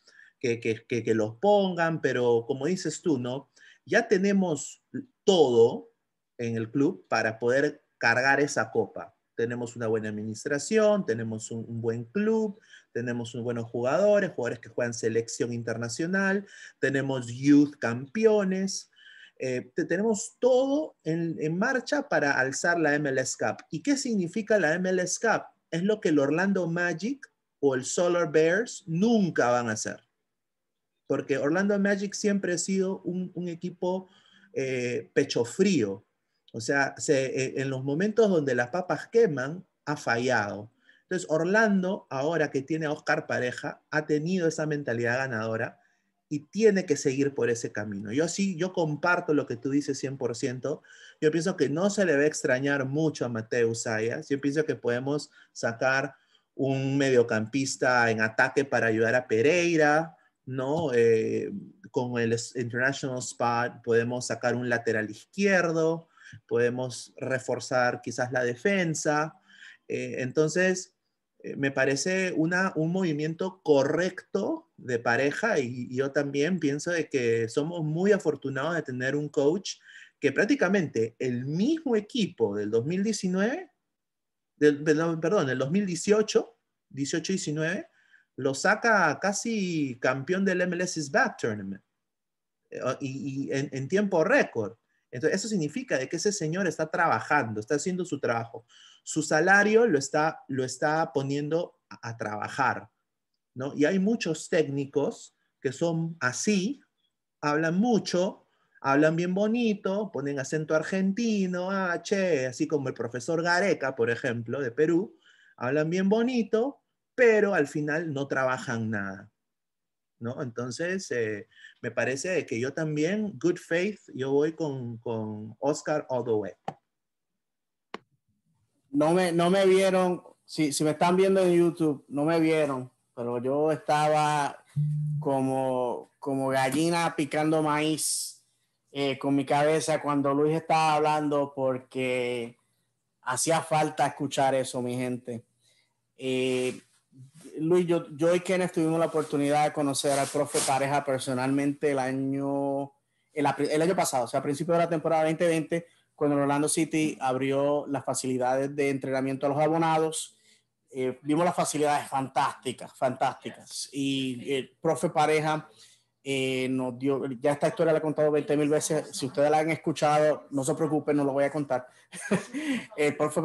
S2: que, los pongan, pero como dices tú, ¿no? Ya tenemos todo en el club para poder cargar esa copa. Tenemos una buena administración, tenemos un, buen club, tenemos unos buenos jugadores, jugadores que juegan selección internacional, tenemos youth campeones, eh, tenemos todo en, en, marcha para alzar la MLS Cup. ¿Y qué significa la MLS Cup? Es lo que el Orlando Magic o el Solar Bears nunca van a hacer porque Orlando Magic siempre ha sido un, equipo eh, pecho frío. O sea, eh, en los momentos donde las papas queman, ha fallado. Entonces, Orlando, ahora que tiene a Oscar Pareja, ha tenido esa mentalidad ganadora y tiene que seguir por ese camino. Yo sí, yo comparto lo que tú dices 100%. Yo pienso que no se le va a extrañar mucho a Mateo Sayas. Yo pienso que podemos sacar un mediocampista en ataque para ayudar a Pereira, ¿no? Eh, con el International Spot podemos sacar un lateral izquierdo, podemos reforzar quizás la defensa. Eh, entonces, eh, me parece un movimiento correcto de pareja y, yo también pienso de que somos muy afortunados de tener un coach que prácticamente el mismo equipo del 2019, del, perdón, el 2018, 18-19, lo saca casi campeón del MLS is Back Tournament eh, y, en, tiempo récord. Entonces, eso significa de que ese señor está trabajando, está haciendo su trabajo. Su salario lo está, lo está poniendo a, trabajar. ¿no? Y hay muchos técnicos que son así, hablan mucho, hablan bien bonito, ponen acento argentino, ah, así como el profesor Gareca, por ejemplo, de Perú, hablan bien bonito, pero al final no trabajan nada. ¿No? Entonces, eh, me parece que yo también, good faith, yo voy con, Oscar
S1: all the way. No me, no me vieron, si, me están viendo en YouTube, no me vieron, pero yo estaba como, como gallina picando maíz eh, con mi cabeza cuando Luis estaba hablando porque hacía falta escuchar eso, mi gente. Eh, Luis, yo, yo y Kenneth tuvimos la oportunidad de conocer al profe Pareja personalmente el año, el, año pasado, o sea, a principios de la temporada 2020, cuando Orlando City abrió las facilidades de entrenamiento a los abonados. Eh, vimos las facilidades fantásticas, fantásticas. Y el profe Pareja eh, nos dio, ya esta historia la he contado 20 mil veces. Si ustedes la han escuchado, no se preocupen, no lo voy a contar. el profe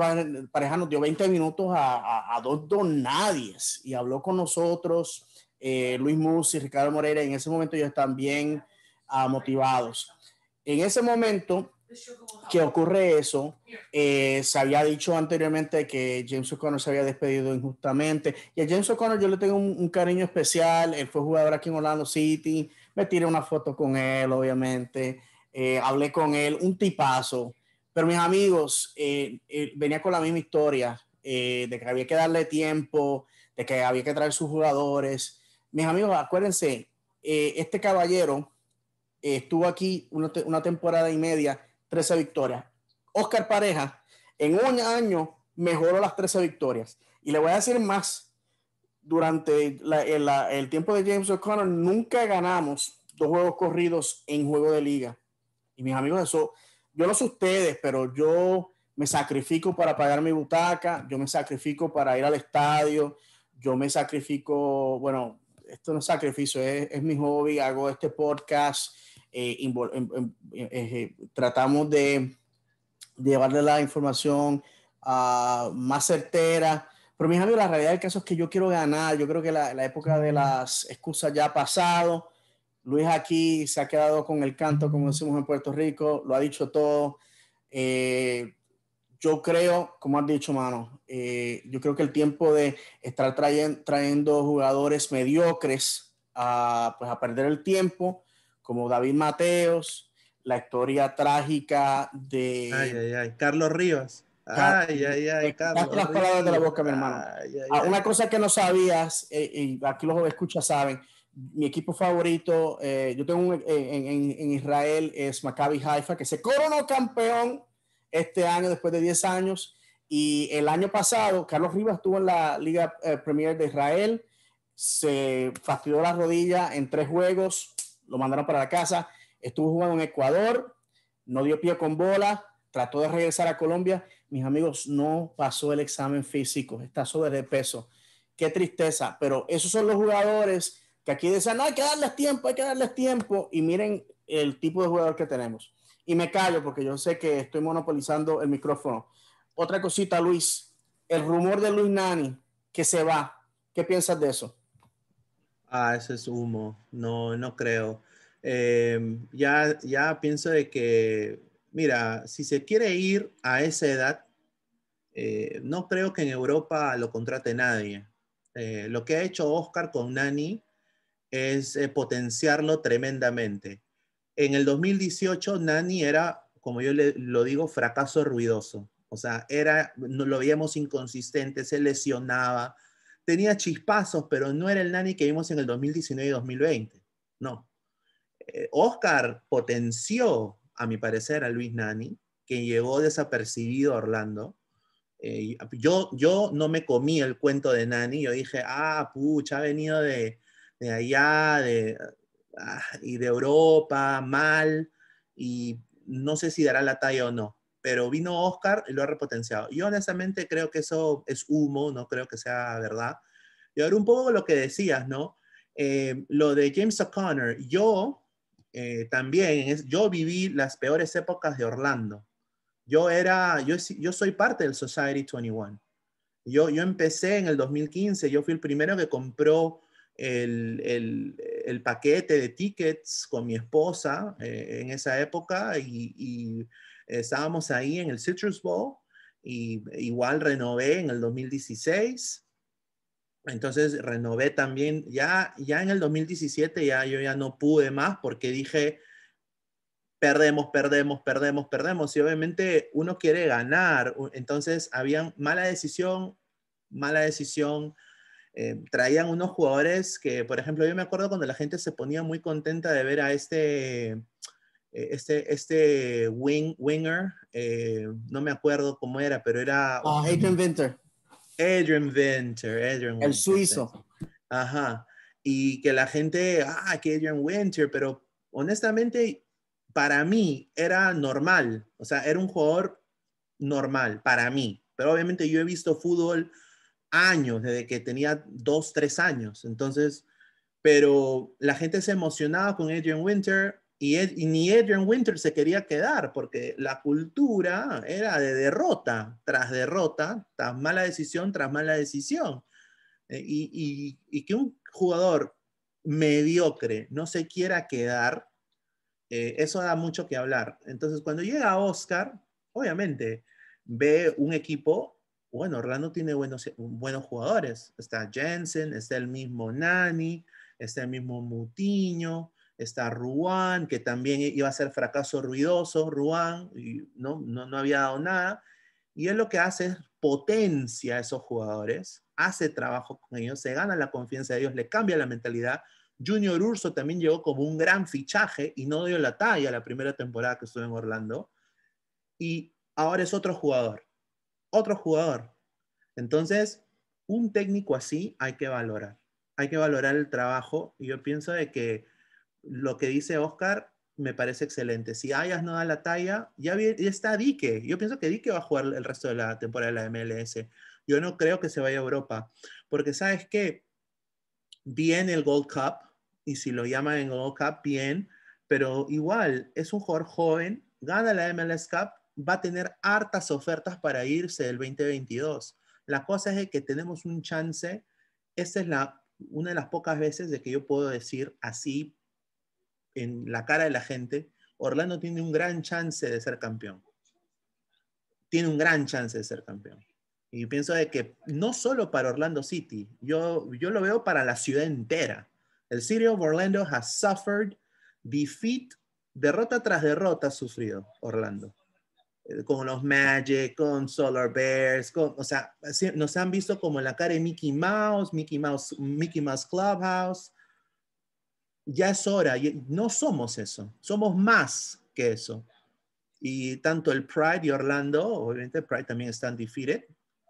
S1: Pareja nos dio 20 minutos a, a, dos donadies y habló con nosotros, eh, Luis Mus y Ricardo Moreira. En ese momento ellos están bien ah, motivados. En ese momento, que ocurre eso. Eh, se había dicho anteriormente que James O'Connor se había despedido injustamente. Y a James O'Connor yo le tengo un, cariño especial. Él fue jugador aquí en Orlando City. Me tiré una foto con él, obviamente. Eh, hablé con él, un tipazo. Pero mis amigos, eh, venía con la misma historia de que había que darle tiempo, de que había que traer sus jugadores. Mis amigos, acuérdense, este caballero estuvo aquí una, una temporada y media 13 victorias. Oscar Pareja, en un año mejoró las 13 victorias. Y le voy a decir más, durante el, tiempo de James O'Connor nunca ganamos dos juegos corridos en juego de liga. Y mis amigos, eso, yo no sé ustedes, pero yo me sacrifico para pagar mi butaca, yo me sacrifico para ir al estadio, yo me sacrifico, bueno, esto no es sacrificio, es, es mi hobby, hago este podcast, eh, em, em, eh, eh, tratamos de llevarle la información ah, más certera. Pero mis amigos, la realidad del caso es que yo quiero ganar. Yo creo que la, época de las excusas ya ha pasado. Luis aquí se ha quedado con el canto, como decimos en Puerto Rico, lo ha dicho todo. yo creo, como has dicho, mano, yo creo que el tiempo de estar trayendo, jugadores mediocres pues a perder el tiempo como David Mateos, la historia trágica de... Ay, ay, ay, Carlos Rivas. Ay, ay, ay, Carlos. las palabras de la boca, mi hermano. Ah, una cosa que no sabías, eh, y aquí los escuchan saben, mi equipo favorito, eh, yo tengo eh, en, en, Israel, es Maccabi Haifa, que se coronó campeón este año después de 10 años. Y el año pasado, Carlos Rivas estuvo en la Liga Premier de Israel, se fastidió la rodilla en tres juegos, lo mandaron para la casa. Estuvo jugando en Ecuador, no dio pie con bola, trató de regresar a Colombia. Mis amigos, no pasó el examen físico, está de sobre peso, Qué tristeza, pero esos son los jugadores que aquí dicen, no, hay que darles tiempo, hay que darles tiempo. Y miren el tipo de jugador que tenemos. Y me callo porque yo sé que estoy monopolizando el micrófono. Otra cosita, Luis, el rumor de Luis Nani que se va. ¿Qué piensas de eso?
S2: Ah, eso es humo. No, no creo. Em, ya, ya pienso de que, mira, si se quiere ir a esa edad, eh, no creo que en Europa lo contrate nadie. Eh, lo que ha hecho Oscar con Nani es eh, potenciarlo tremendamente. En el 2018, Nani era, como yo le, lo digo, fracaso ruidoso. O sea, era, lo veíamos inconsistente, se lesionaba, tenía chispazos, pero no era el Nani que vimos en el 2019 y 2020. No. Eh, Oscar potenció, a mi parecer, a Luis Nani, que llegó desapercibido a Orlando. Eh, yo, yo no me comí el cuento de Nani, yo dije, ah, pucha, ha venido de, allá, de, ah, y de Europa, mal, y no sé si dará la talla o no pero vino Oscar y lo ha repotenciado. Yo honestamente creo que eso es humo, no creo que sea verdad. Y ahora un poco lo que decías, ¿no? Eh, lo de James O'Connor, yo eh, también, yo viví las peores épocas de Orlando. Yo era, yo, soy parte del Society 21. Yo, yo empecé en el 2015, yo fui el primero que compró el, paquete de tickets con mi esposa eh, en esa época y estábamos ahí en el Citrus Bowl y igual renové en el 2016. Entonces renové también, ya, ya en el 2017 ya yo ya no pude más porque dije, perdemos, perdemos, perdemos, perdemos. Y obviamente uno quiere ganar. Entonces habían mala decisión, mala decisión. Eh, traían unos jugadores que, por ejemplo, yo me acuerdo cuando la gente se ponía muy contenta de ver a este, eh, este, este wing, winger, eh, no me acuerdo cómo era, pero era... Ah, Adrian Winter Adrian Winter, Adrian Winter, El suizo. Ajá. Y que la gente, ah, que Adrian Winter, pero honestamente, para mí era normal, o sea, era un jugador normal para mí, pero obviamente yo he visto fútbol años, desde que tenía dos, tres años, entonces, pero la gente se emocionaba con Adrian Winter, y, ni Adrian Winter se quería quedar porque la cultura era de derrota tras derrota, tras mala decisión tras mala decisión. Eh, y, que un jugador mediocre no se quiera quedar, eh, eso da mucho que hablar. Entonces, cuando llega Oscar, obviamente ve un equipo, bueno, Orlando tiene buenos, buenos jugadores. Está Jensen, está el mismo Nani, está el mismo Mutiño está Ruan, que también iba a ser fracaso ruidoso, Ruan, y no, no, no había dado nada. Y él lo que hace es potencia a esos jugadores, hace trabajo con ellos, se gana la confianza de ellos, le cambia la mentalidad. Junior Urso también llegó como un gran fichaje y no dio la talla la primera temporada que estuvo en Orlando. Y ahora es otro jugador, otro jugador. Entonces, un técnico así hay que valorar. Hay que valorar el trabajo y yo pienso de que lo que dice Oscar me parece excelente. Si Ayas no da la talla, ya, está Dique. Yo pienso que Dique va a jugar el resto de la temporada de la MLS. Yo no creo que se vaya a Europa, porque sabes que Bien el Gold Cup, y si lo llaman en Gold Cup, bien, pero igual es un jugador joven, gana la MLS Cup, va a tener hartas ofertas para irse el 2022. La cosa es que tenemos un chance, esta es la, una de las pocas veces de que yo puedo decir así en la cara de la gente, Orlando tiene un gran chance de ser campeón. Tiene un gran chance de ser campeón. Y pienso de que no solo para Orlando City, yo, yo lo veo para la ciudad entera. El City of Orlando has suffered defeat, derrota tras derrota ha sufrido Orlando. Eh, con los Magic, con Solar Bears, o sea, nos han visto como la cara de Mickey Mouse, Mickey Mouse, Mickey Mouse Clubhouse, ya es hora, no somos eso, somos más que eso. Y tanto el Pride y Orlando, obviamente Pride también está en Defeated,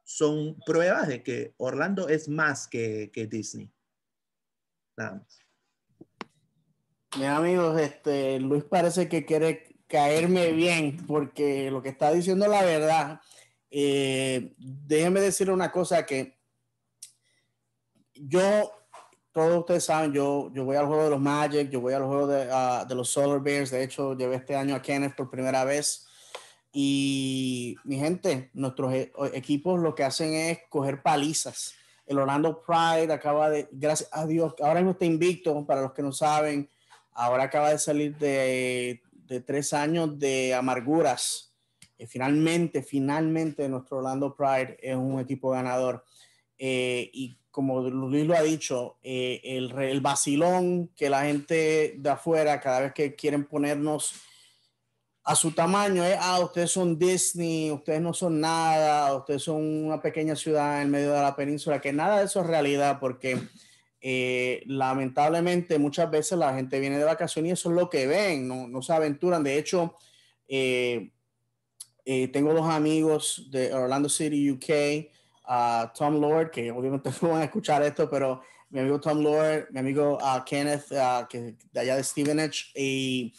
S2: son pruebas de que Orlando
S1: es más que, Disney. Nada más. Mis amigos, este, Luis parece que quiere caerme bien porque lo que está diciendo la verdad. Eh, decirle decir una cosa que yo todos ustedes saben, yo, yo voy al juego de los Magic, yo voy al juego de, ah, de los Solar Bears, de hecho llevé este año a Kenneth por primera vez. Y mi gente, nuestros e, equipos lo que hacen es coger palizas. El Orlando Pride acaba de, gracias a Dios, ahora mismo está invicto, para los que no saben, ahora acaba de salir de, de tres años de amarguras. Y eh, finalmente, finalmente nuestro Orlando Pride es un equipo ganador. Eh, y como Luis lo ha dicho, eh, el, vacilón que la gente de afuera, cada vez que quieren ponernos a su tamaño, es, ah, ustedes son Disney, ustedes no son nada, ustedes son una pequeña ciudad en medio de la península, que nada de eso es realidad, porque eh, lamentablemente muchas veces la gente viene de vacaciones y eso es lo que ven, no, se aventuran. De hecho, eh, tengo dos amigos de Orlando City, UK, a Tom Lord, que obviamente no van a escuchar esto, pero mi amigo Tom Lord, mi amigo ah, Kenneth, ah, que de allá de Stevenage, y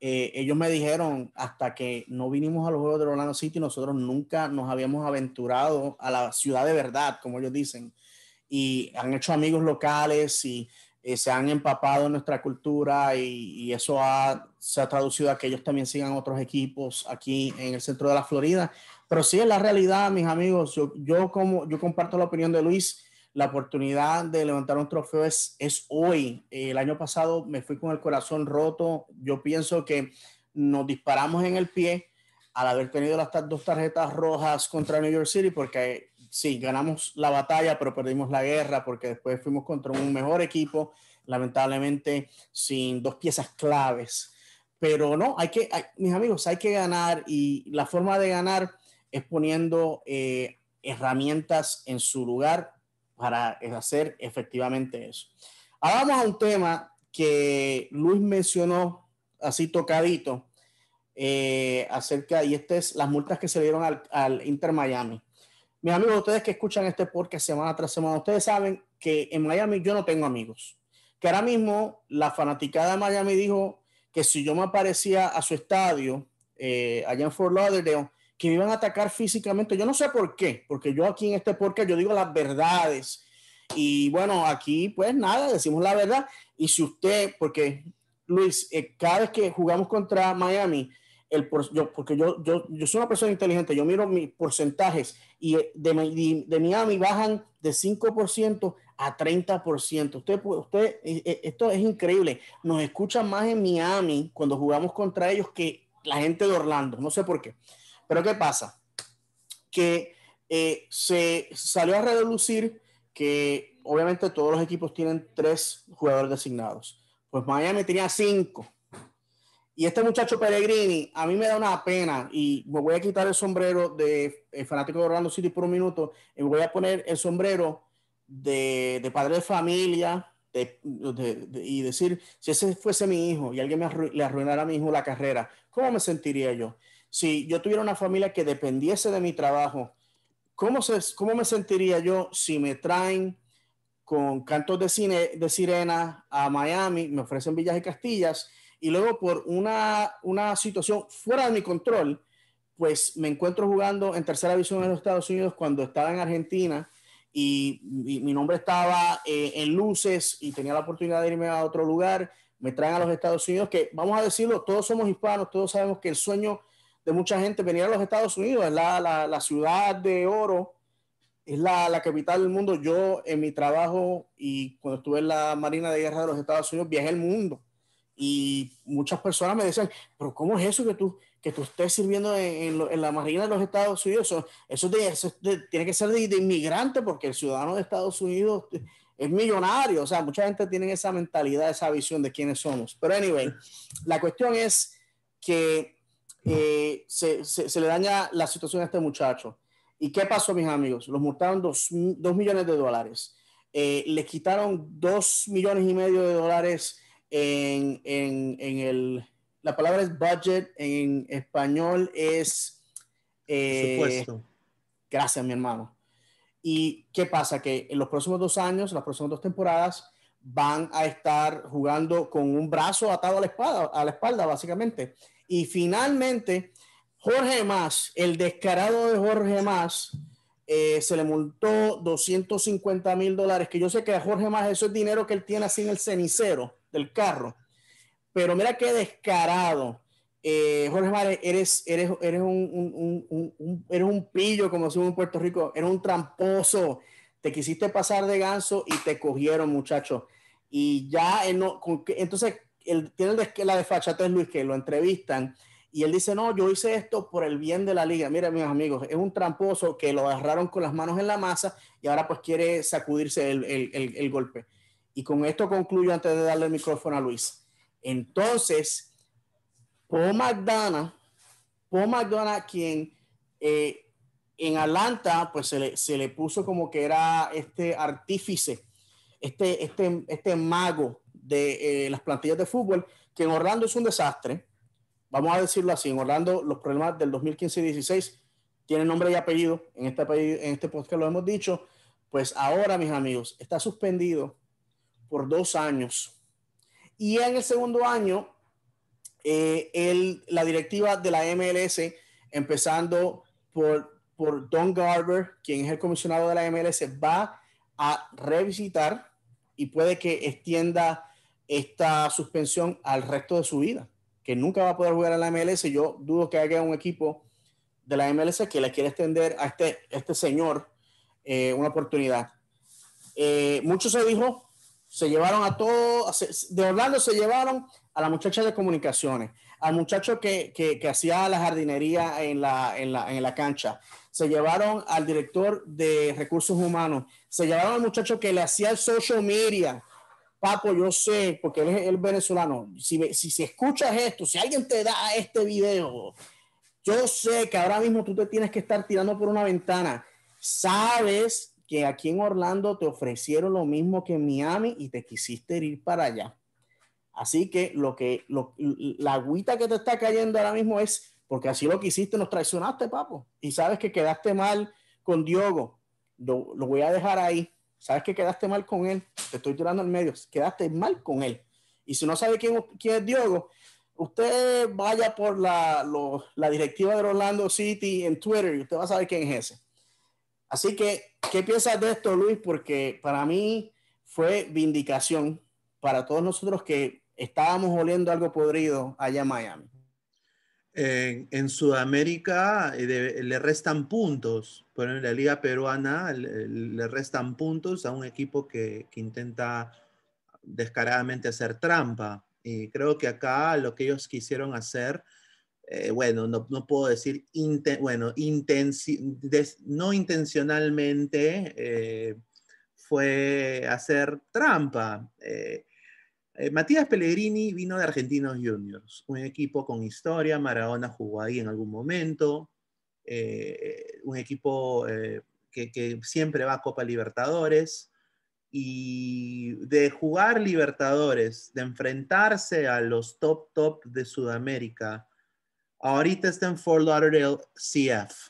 S1: eh, ellos me dijeron hasta que no vinimos a los Juegos de Orlando City, nosotros nunca nos habíamos aventurado a la ciudad de verdad, como ellos dicen, y han hecho amigos locales y eh, se han empapado en nuestra cultura y, y eso ha, se ha traducido a que ellos también sigan otros equipos aquí en el centro de la Florida. Pero sí es la realidad, mis amigos. Yo, como, yo comparto la opinión de Luis. La oportunidad de levantar un trofeo es, es hoy. El año pasado me fui con el corazón roto. Yo pienso que nos disparamos en el pie al haber tenido las dos tarjetas rojas contra New York City, porque sí, ganamos la batalla, pero perdimos la guerra, porque después fuimos contra un mejor equipo, lamentablemente sin dos piezas claves. Pero no, hay que, mis amigos, hay que ganar y la forma de ganar es poniendo eh, herramientas en su lugar para hacer efectivamente eso. Ahora vamos a un tema que Luis mencionó así tocadito eh, acerca, y este es las multas que se dieron al, Inter Miami. Mis amigos, ustedes que escuchan este podcast semana tras semana, ustedes saben que en Miami yo no tengo amigos. Que ahora mismo la fanaticada de Miami dijo que si yo me aparecía a su estadio, eh, allá en Fort Lauderdale, que me iban a atacar físicamente. Yo no sé por qué, porque yo aquí en este podcast yo digo las verdades. Y bueno, aquí pues nada, decimos la verdad. Y si usted, porque Luis, eh, cada vez que jugamos contra Miami, el yo, porque yo, yo, yo, soy una persona inteligente, yo miro mis porcentajes y eh, de, de, Miami bajan de 5% a 30%. Usted, usted, eh, esto es increíble. Nos escuchan más en Miami cuando jugamos contra ellos que la gente de Orlando. No sé por qué. Pero ¿qué pasa? Que eh, se salió a reducir que obviamente todos los equipos tienen tres jugadores designados. Pues Miami tenía cinco. Y este muchacho Pellegrini, a mí me da una pena y me voy a quitar el sombrero de eh, fanático de Orlando City por un minuto y voy a poner el sombrero de, padre de familia y decir, si ese fuese mi hijo y alguien le arruinara a mi hijo la carrera, ¿cómo me sentiría yo? si yo tuviera una familia que dependiese de mi trabajo, ¿cómo, se, cómo me sentiría yo si me traen con cantos de, cine, de sirena a Miami, me ofrecen Villas y Castillas, y luego por una, situación fuera de mi control, pues me encuentro jugando en tercera división en los Estados Unidos cuando estaba en Argentina y, mi nombre estaba eh, en luces y tenía la oportunidad de irme a otro lugar, me traen a los Estados Unidos, que vamos a decirlo, todos somos hispanos, todos sabemos que el sueño de mucha gente venir a los Estados Unidos, es la, ciudad de oro, es la, capital del mundo. Yo en mi trabajo y cuando estuve en la Marina de Guerra de los Estados Unidos, viajé el mundo y muchas personas me decían, pero ¿cómo es eso que tú, que tú estés sirviendo en, la Marina de los Estados Unidos? Eso, eso, tiene que ser de, de, inmigrante porque el ciudadano de Estados Unidos es millonario. O sea, mucha gente tiene esa mentalidad, esa visión de quiénes somos. Pero anyway, la cuestión es que eh, se, le daña la situación a este muchacho. ¿Y qué pasó, mis amigos? Los multaron 2 millones de dólares. Eh, le quitaron dos millones y medio de dólares en, el... La palabra es budget, en español es... Eh, Supuesto. Gracias, mi hermano. ¿Y qué pasa? Que en los próximos dos años, las próximas dos temporadas, van a estar jugando con un brazo atado a la, espada, a la espalda, básicamente. Y finalmente, Jorge Más, el descarado de Jorge Más, eh, se le multó 250 mil dólares, que yo sé que a Jorge Más eso es dinero que él tiene así en el cenicero del carro. Pero mira qué descarado. Eh, Jorge Más, eres, eres, eres, un, eres un pillo, como decimos en Puerto Rico, eres un tramposo. Te quisiste pasar de ganso y te cogieron, muchacho. Y ya, eh, entonces, el, tiene la desfachatez Luis que lo entrevistan y él dice, no, yo hice esto por el bien de la liga. Mira, mis amigos, es un tramposo que lo agarraron con las manos en la masa y ahora pues quiere sacudirse el, golpe. Y con esto concluyo antes de darle el micrófono a Luis. Entonces, Paul McDonough, Paul McDonough quien eh, en Atlanta pues se le, puso como que era este artífice, este, este, este mago de eh, las plantillas de fútbol, que en Orlando es un desastre. Vamos a decirlo así, en Orlando los problemas del 2015 y 16 tienen nombre y apellido. En este, en este podcast lo hemos dicho. Pues ahora, mis amigos, está suspendido por dos años. Y en el segundo año, eh, el, la directiva de la MLS, empezando por, por Don Garber, quien es el comisionado de la MLS, va a revisitar y puede que extienda esta suspensión al resto de su vida, que nunca va a poder jugar en la MLS. Yo dudo que haya un equipo de la MLS que le quiera extender a este, este señor eh, una oportunidad. Eh, mucho se dijo, se llevaron a todo de Orlando se llevaron a la muchacha de comunicaciones, al muchacho que, que hacía la jardinería en la, en, la, en la cancha, se llevaron al director de recursos humanos, se llevaron al muchacho que le hacía el social media, Paco, yo sé, porque él es el venezolano, si, si, escuchas esto, si alguien te da este video, yo sé que ahora mismo tú te tienes que estar tirando por una ventana. Sabes que aquí en Orlando te ofrecieron lo mismo que en Miami y te quisiste ir para allá. Así que lo que la agüita que te está cayendo ahora mismo es porque así lo quisiste, nos traicionaste, papo. Y sabes que quedaste mal con Diogo. lo voy a dejar ahí sabes que quedaste mal con él, te estoy tirando en medio, quedaste mal con él. Y si no sabe quién, es Diogo, usted vaya por la, directiva de Orlando City en Twitter y usted va a saber quién es ese. Así que, ¿qué piensas de esto, Luis? Porque para mí fue vindicación para todos nosotros que estábamos oliendo algo podrido allá en Miami.
S2: En, Sudamérica eh, le restan puntos en la liga peruana le, restan puntos a un equipo que, intenta descaradamente hacer trampa. Y creo que acá lo que ellos quisieron hacer, eh, bueno, no, puedo decir, bueno, no intencionalmente eh, fue hacer trampa. Eh, Matías Pellegrini vino de Argentinos Juniors, un equipo con historia, Maradona jugó ahí en algún momento, eh, un equipo eh, que, siempre va a Copa Libertadores, y de jugar Libertadores, de enfrentarse a los top top de Sudamérica, ahorita está en Fort Lauderdale CF.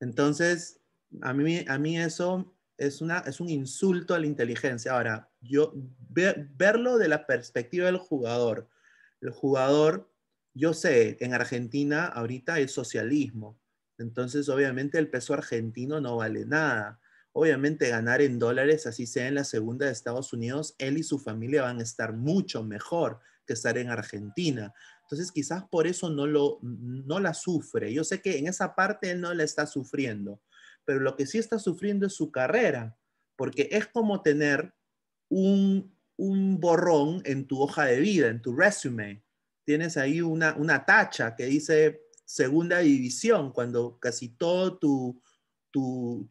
S2: Entonces, a mí, a mí eso es, una, es un insulto a la inteligencia. Ahora, yo verlo de la perspectiva del jugador. El jugador, yo sé, en Argentina ahorita es socialismo, entonces, obviamente, el peso argentino no vale nada. Obviamente, ganar en dólares, así sea en la segunda de Estados Unidos, él y su familia van a estar mucho mejor que estar en Argentina. Entonces, quizás por eso no, lo, no la sufre. Yo sé que en esa parte él no la está sufriendo, pero lo que sí está sufriendo es su carrera, porque es como tener un, un borrón en tu hoja de vida, en tu resume. Tienes ahí una, una tacha que dice segunda división, cuando casi todo tu,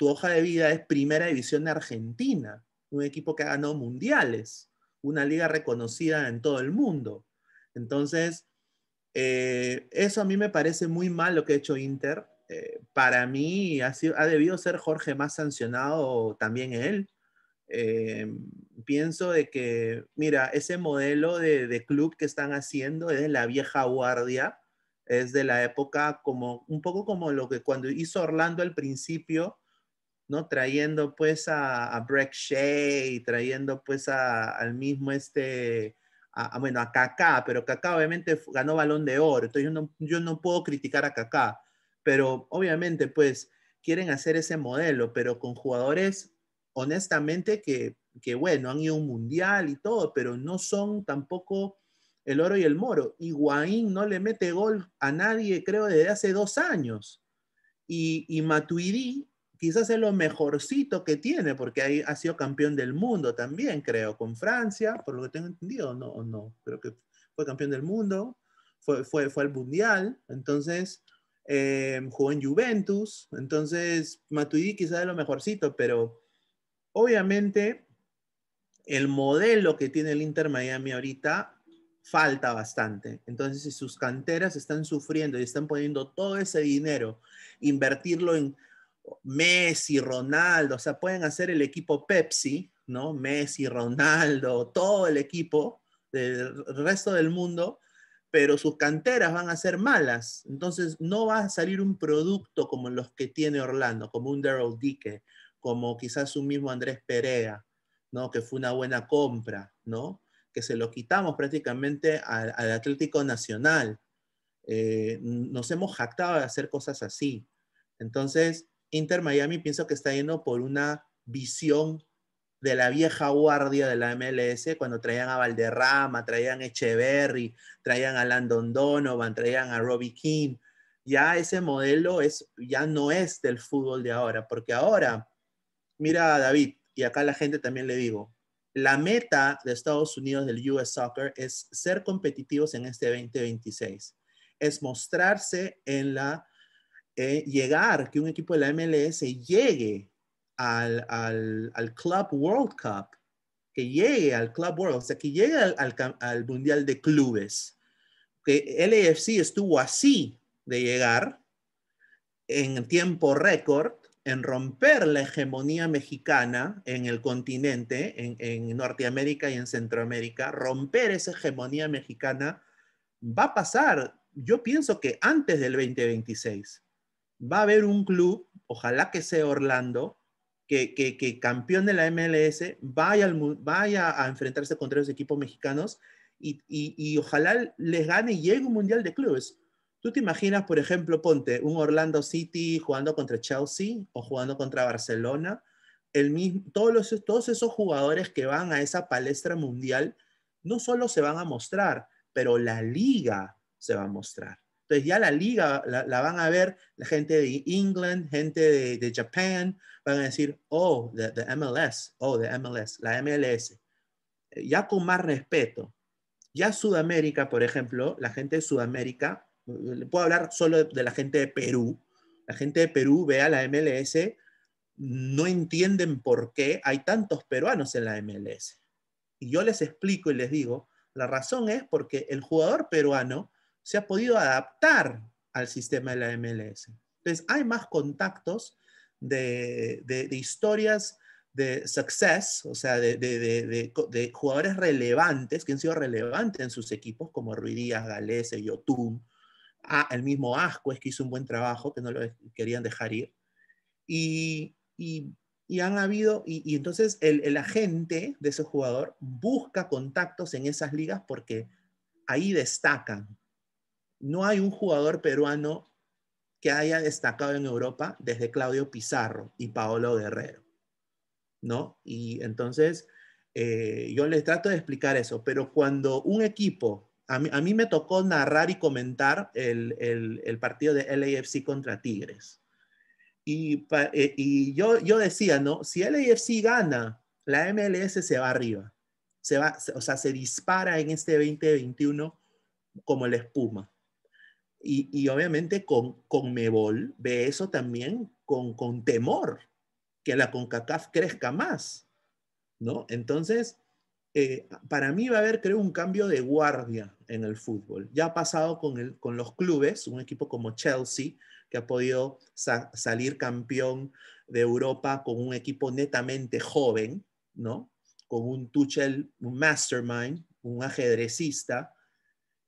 S2: hoja de vida es primera división argentina, un equipo que ha mundiales, una liga reconocida en todo el mundo. Entonces, eh, eso a mí me parece muy mal lo que ha hecho Inter. Eh, para mí ha, ha, debido ser Jorge más sancionado también él. Eh, pienso de que, mira, ese modelo de, de club que están haciendo es de la vieja guardia es de la época como un poco como lo que cuando hizo Orlando al principio, ¿no? Trayendo pues a, a Breck Shea y trayendo pues al mismo este, bueno, a Kaká, pero Kaká obviamente ganó balón de oro, entonces yo no, yo no puedo criticar a Kaká, pero obviamente pues quieren hacer ese modelo, pero con jugadores honestamente que, que bueno, han ido un mundial y todo, pero no son tampoco el oro y el moro. Y Higuaín no le mete gol a nadie, creo, desde hace dos años. Y, y Matuidi quizás es lo mejorcito que tiene, porque ahí ha sido campeón del mundo también, creo, con Francia, por lo que tengo entendido, no, no, creo que fue campeón del mundo, fue, fue, fue al Mundial, entonces eh, jugó en Juventus, entonces Matuidi quizás es lo mejorcito, pero obviamente el modelo que tiene el Inter Miami ahorita falta bastante. Entonces, si sus canteras están sufriendo y están poniendo todo ese dinero, invertirlo en Messi, Ronaldo, o sea, pueden hacer el equipo Pepsi, ¿no? Messi, Ronaldo, todo el equipo del resto del mundo, pero sus canteras van a ser malas. Entonces, no va a salir un producto como los que tiene Orlando, como un Daryl dique como quizás un mismo Andrés Perea, ¿no? Que fue una buena compra, ¿no? que se lo quitamos prácticamente al, Atlético Nacional. Eh, nos hemos jactado de hacer cosas así. Entonces, Inter Miami pienso que está yendo por una visión de la vieja guardia de la MLS, cuando traían a Valderrama, traían a Echeverry, traían a Landon Donovan, traían a Robbie King. Ya ese modelo es, ya no es del fútbol de ahora, porque ahora, mira David, y acá la gente también le digo, la meta de Estados Unidos del US Soccer es ser competitivos en este 2026, es mostrarse en la, eh, llegar, que un equipo de la MLS llegue al, Club World Cup, que llegue al Club World, o sea, que llegue al, Mundial de Clubes, que AFC estuvo así de llegar en tiempo récord en romper la hegemonía mexicana en el continente, en, Norteamérica y en Centroamérica, romper esa hegemonía mexicana va a pasar, yo pienso que antes del 2026, va a haber un club, ojalá que sea Orlando, que, campeón de la MLS vaya, al, vaya a enfrentarse contra los equipos mexicanos y, y ojalá les gane y llegue un mundial de clubes. ¿Tú te imaginas, por ejemplo, ponte un Orlando City jugando contra Chelsea o jugando contra Barcelona? El mismo, todos, los, todos esos jugadores que van a esa palestra mundial no solo se van a mostrar, pero la liga se va a mostrar. Entonces ya la liga la, van a ver la gente de England, gente de, Japón, van a decir, oh, the MLS, oh, the MLS, la MLS. Ya con más respeto. Ya Sudamérica, por ejemplo, la gente de Sudamérica puedo hablar solo de, la gente de Perú. La gente de Perú ve a la MLS, no entienden por qué hay tantos peruanos en la MLS. Y yo les explico y les digo, la razón es porque el jugador peruano se ha podido adaptar al sistema de la MLS. Entonces, hay más contactos de, de, historias de success, o sea, de, de, jugadores relevantes, que han sido relevantes en sus equipos, como Ruidías, Galese, Yotun, Ah, el mismo asco es que hizo un buen trabajo, que no lo querían dejar ir. Y, han habido, y, entonces el, agente de ese jugador busca contactos en esas ligas porque ahí destacan. No hay un jugador peruano que haya destacado en Europa desde Claudio Pizarro y Paolo Guerrero. ¿No? Y entonces eh, yo les trato de explicar eso, pero cuando un equipo a mí, me tocó narrar y comentar el, partido de LAFC contra Tigres. Eh, y, yo, yo decía, ¿no? Si LAFC gana, la MLS se va arriba. Se va, o sea, se dispara en este 2021 como la espuma. Y, obviamente con, con Mebol ve eso también con, con temor, que la CONCACAF crezca más, ¿no? Entonces, eh, para mí va a haber, creo, un cambio de guardia en el fútbol. Ya ha pasado con, los clubes, un equipo como Chelsea, que ha podido salir campeón de Europa con un equipo netamente joven, ¿no? Con un Tuchel, un mastermind, un ajedrecista,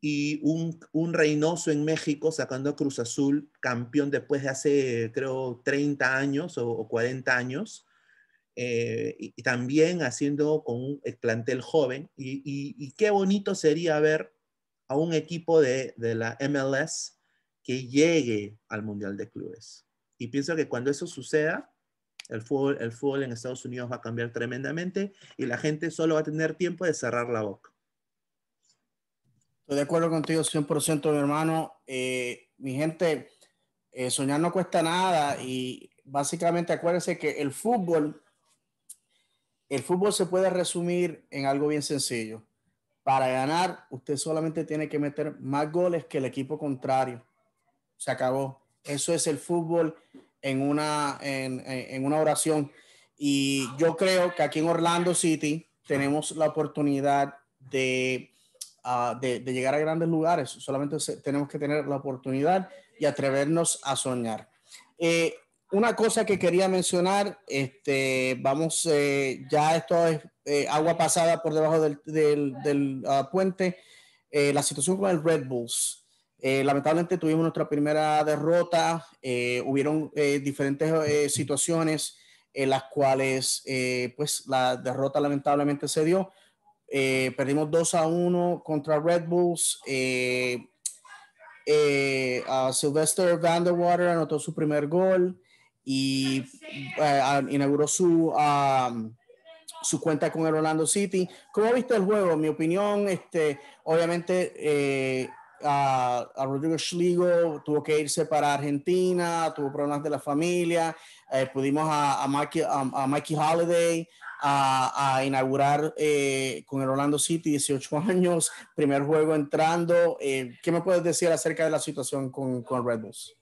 S2: y un, un Reynoso en México sacando a Cruz Azul campeón después de hace, creo, 30 años o 40 años eh, y, también haciendo con un eh, plantel joven. Y, qué bonito sería ver a un equipo de, de la MLS que llegue al Mundial de Clubes. Y pienso que cuando eso suceda, el fútbol, el fútbol en Estados Unidos va a cambiar
S1: tremendamente y la gente solo va a tener tiempo de cerrar la boca. Estoy de acuerdo contigo 100%, mi hermano. Eh, mi gente, soñar no cuesta nada y básicamente acuérdense que el fútbol el fútbol se puede resumir en algo bien sencillo. Para ganar, usted solamente tiene que meter más goles que el equipo contrario. Se acabó. Eso es el fútbol en una, en, una oración. Y yo creo que aquí en Orlando City tenemos la oportunidad de, ah, de, llegar a grandes lugares. Solamente tenemos que tener la oportunidad y atrevernos a soñar. Eh, una cosa que quería mencionar, este, vamos, eh, ya esto es eh, agua pasada por debajo del, ah, puente, eh, la situación con el Red Bulls. lamentablemente tuvimos nuestra primera derrota, hubieron diferentes situaciones en las cuales pues la derrota lamentablemente se dio. perdimos 2 a 1 contra Red Bulls. Sylvester Vanderwater anotó su primer gol y eh, ah, inauguró su, su cuenta con el Orlando City. ¿Cómo viste el juego? mi opinión, este, obviamente eh, a, a, Rodrigo Schligo tuvo que irse para Argentina, tuvo problemas de la familia, eh, pudimos a, a, Mikey, a, a Holiday a, inaugurar con el Orlando City 18 años, primer juego entrando. ¿Qué me puedes decir acerca de la situación con, con Red Bulls?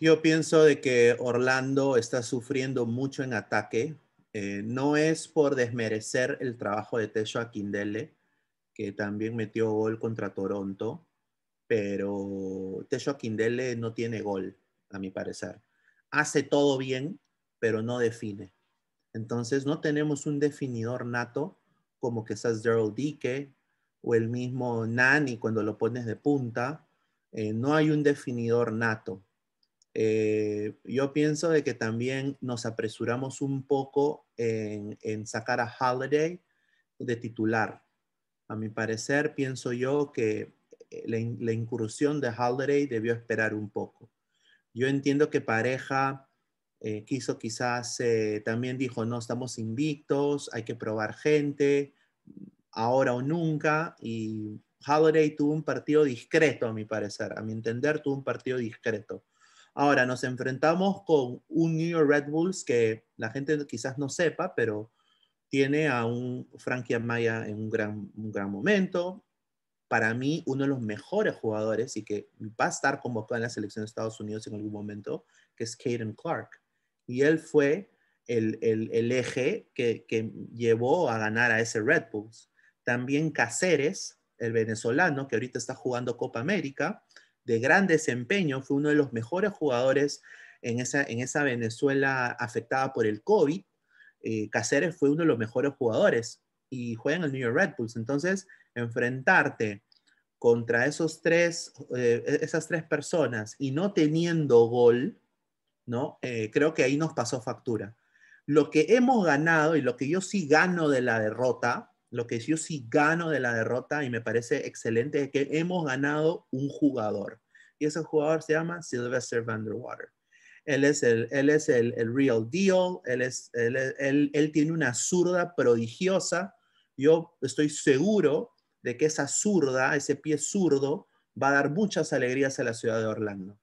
S2: Yo pienso de que Orlando está sufriendo mucho en ataque. Eh, no es por desmerecer el trabajo de Tesho Aquindele, que también metió gol contra Toronto, pero Tesho Aquindele no tiene gol, a mi parecer. Hace todo bien, pero no define. Entonces no tenemos un definidor nato como quizás Gerald Dike o el mismo Nani cuando lo pones de punta. Eh, no hay un definidor nato. Eh, yo pienso de que también nos apresuramos un poco en, sacar a Holiday de titular. A mi parecer, pienso yo que eh, la, incursión de Holiday debió esperar un poco. Yo entiendo que pareja eh, quiso quizás, también dijo, no, estamos invictos, hay que probar gente, ahora o nunca, y Holiday tuvo un partido discreto, a mi parecer, a mi entender, tuvo un partido discreto. Ahora nos enfrentamos con un New York Red Bulls que la gente quizás no sepa, pero tiene a un Frankie Amaya en un gran, momento. Para mí, uno de los mejores jugadores y que va a estar convocado en la selección de Estados Unidos en algún momento, que es Caden Clark. Y él fue el, eje que, llevó a ganar a ese Red Bulls. También Caceres, el venezolano, que ahorita está jugando Copa América, de gran desempeño, fue uno de los mejores jugadores en esa, Venezuela afectada por el COVID. Eh, Caceres fue uno de los mejores jugadores y juega en el New York Red Bulls. Entonces, enfrentarte contra esos tres, eh, esas tres personas y no teniendo gol, ¿no? Eh, creo que ahí nos pasó factura. Lo que hemos ganado y lo que yo sí gano de la derrota lo que yo sí gano de la derrota y me parece excelente es que hemos ganado un jugador. Y ese jugador se llama Sylvester Vanderwater. Él es el, él es el, real deal, él, es, él, tiene una zurda prodigiosa. Yo estoy seguro de que esa zurda, ese pie zurdo, va a dar muchas alegrías a la ciudad de Orlando.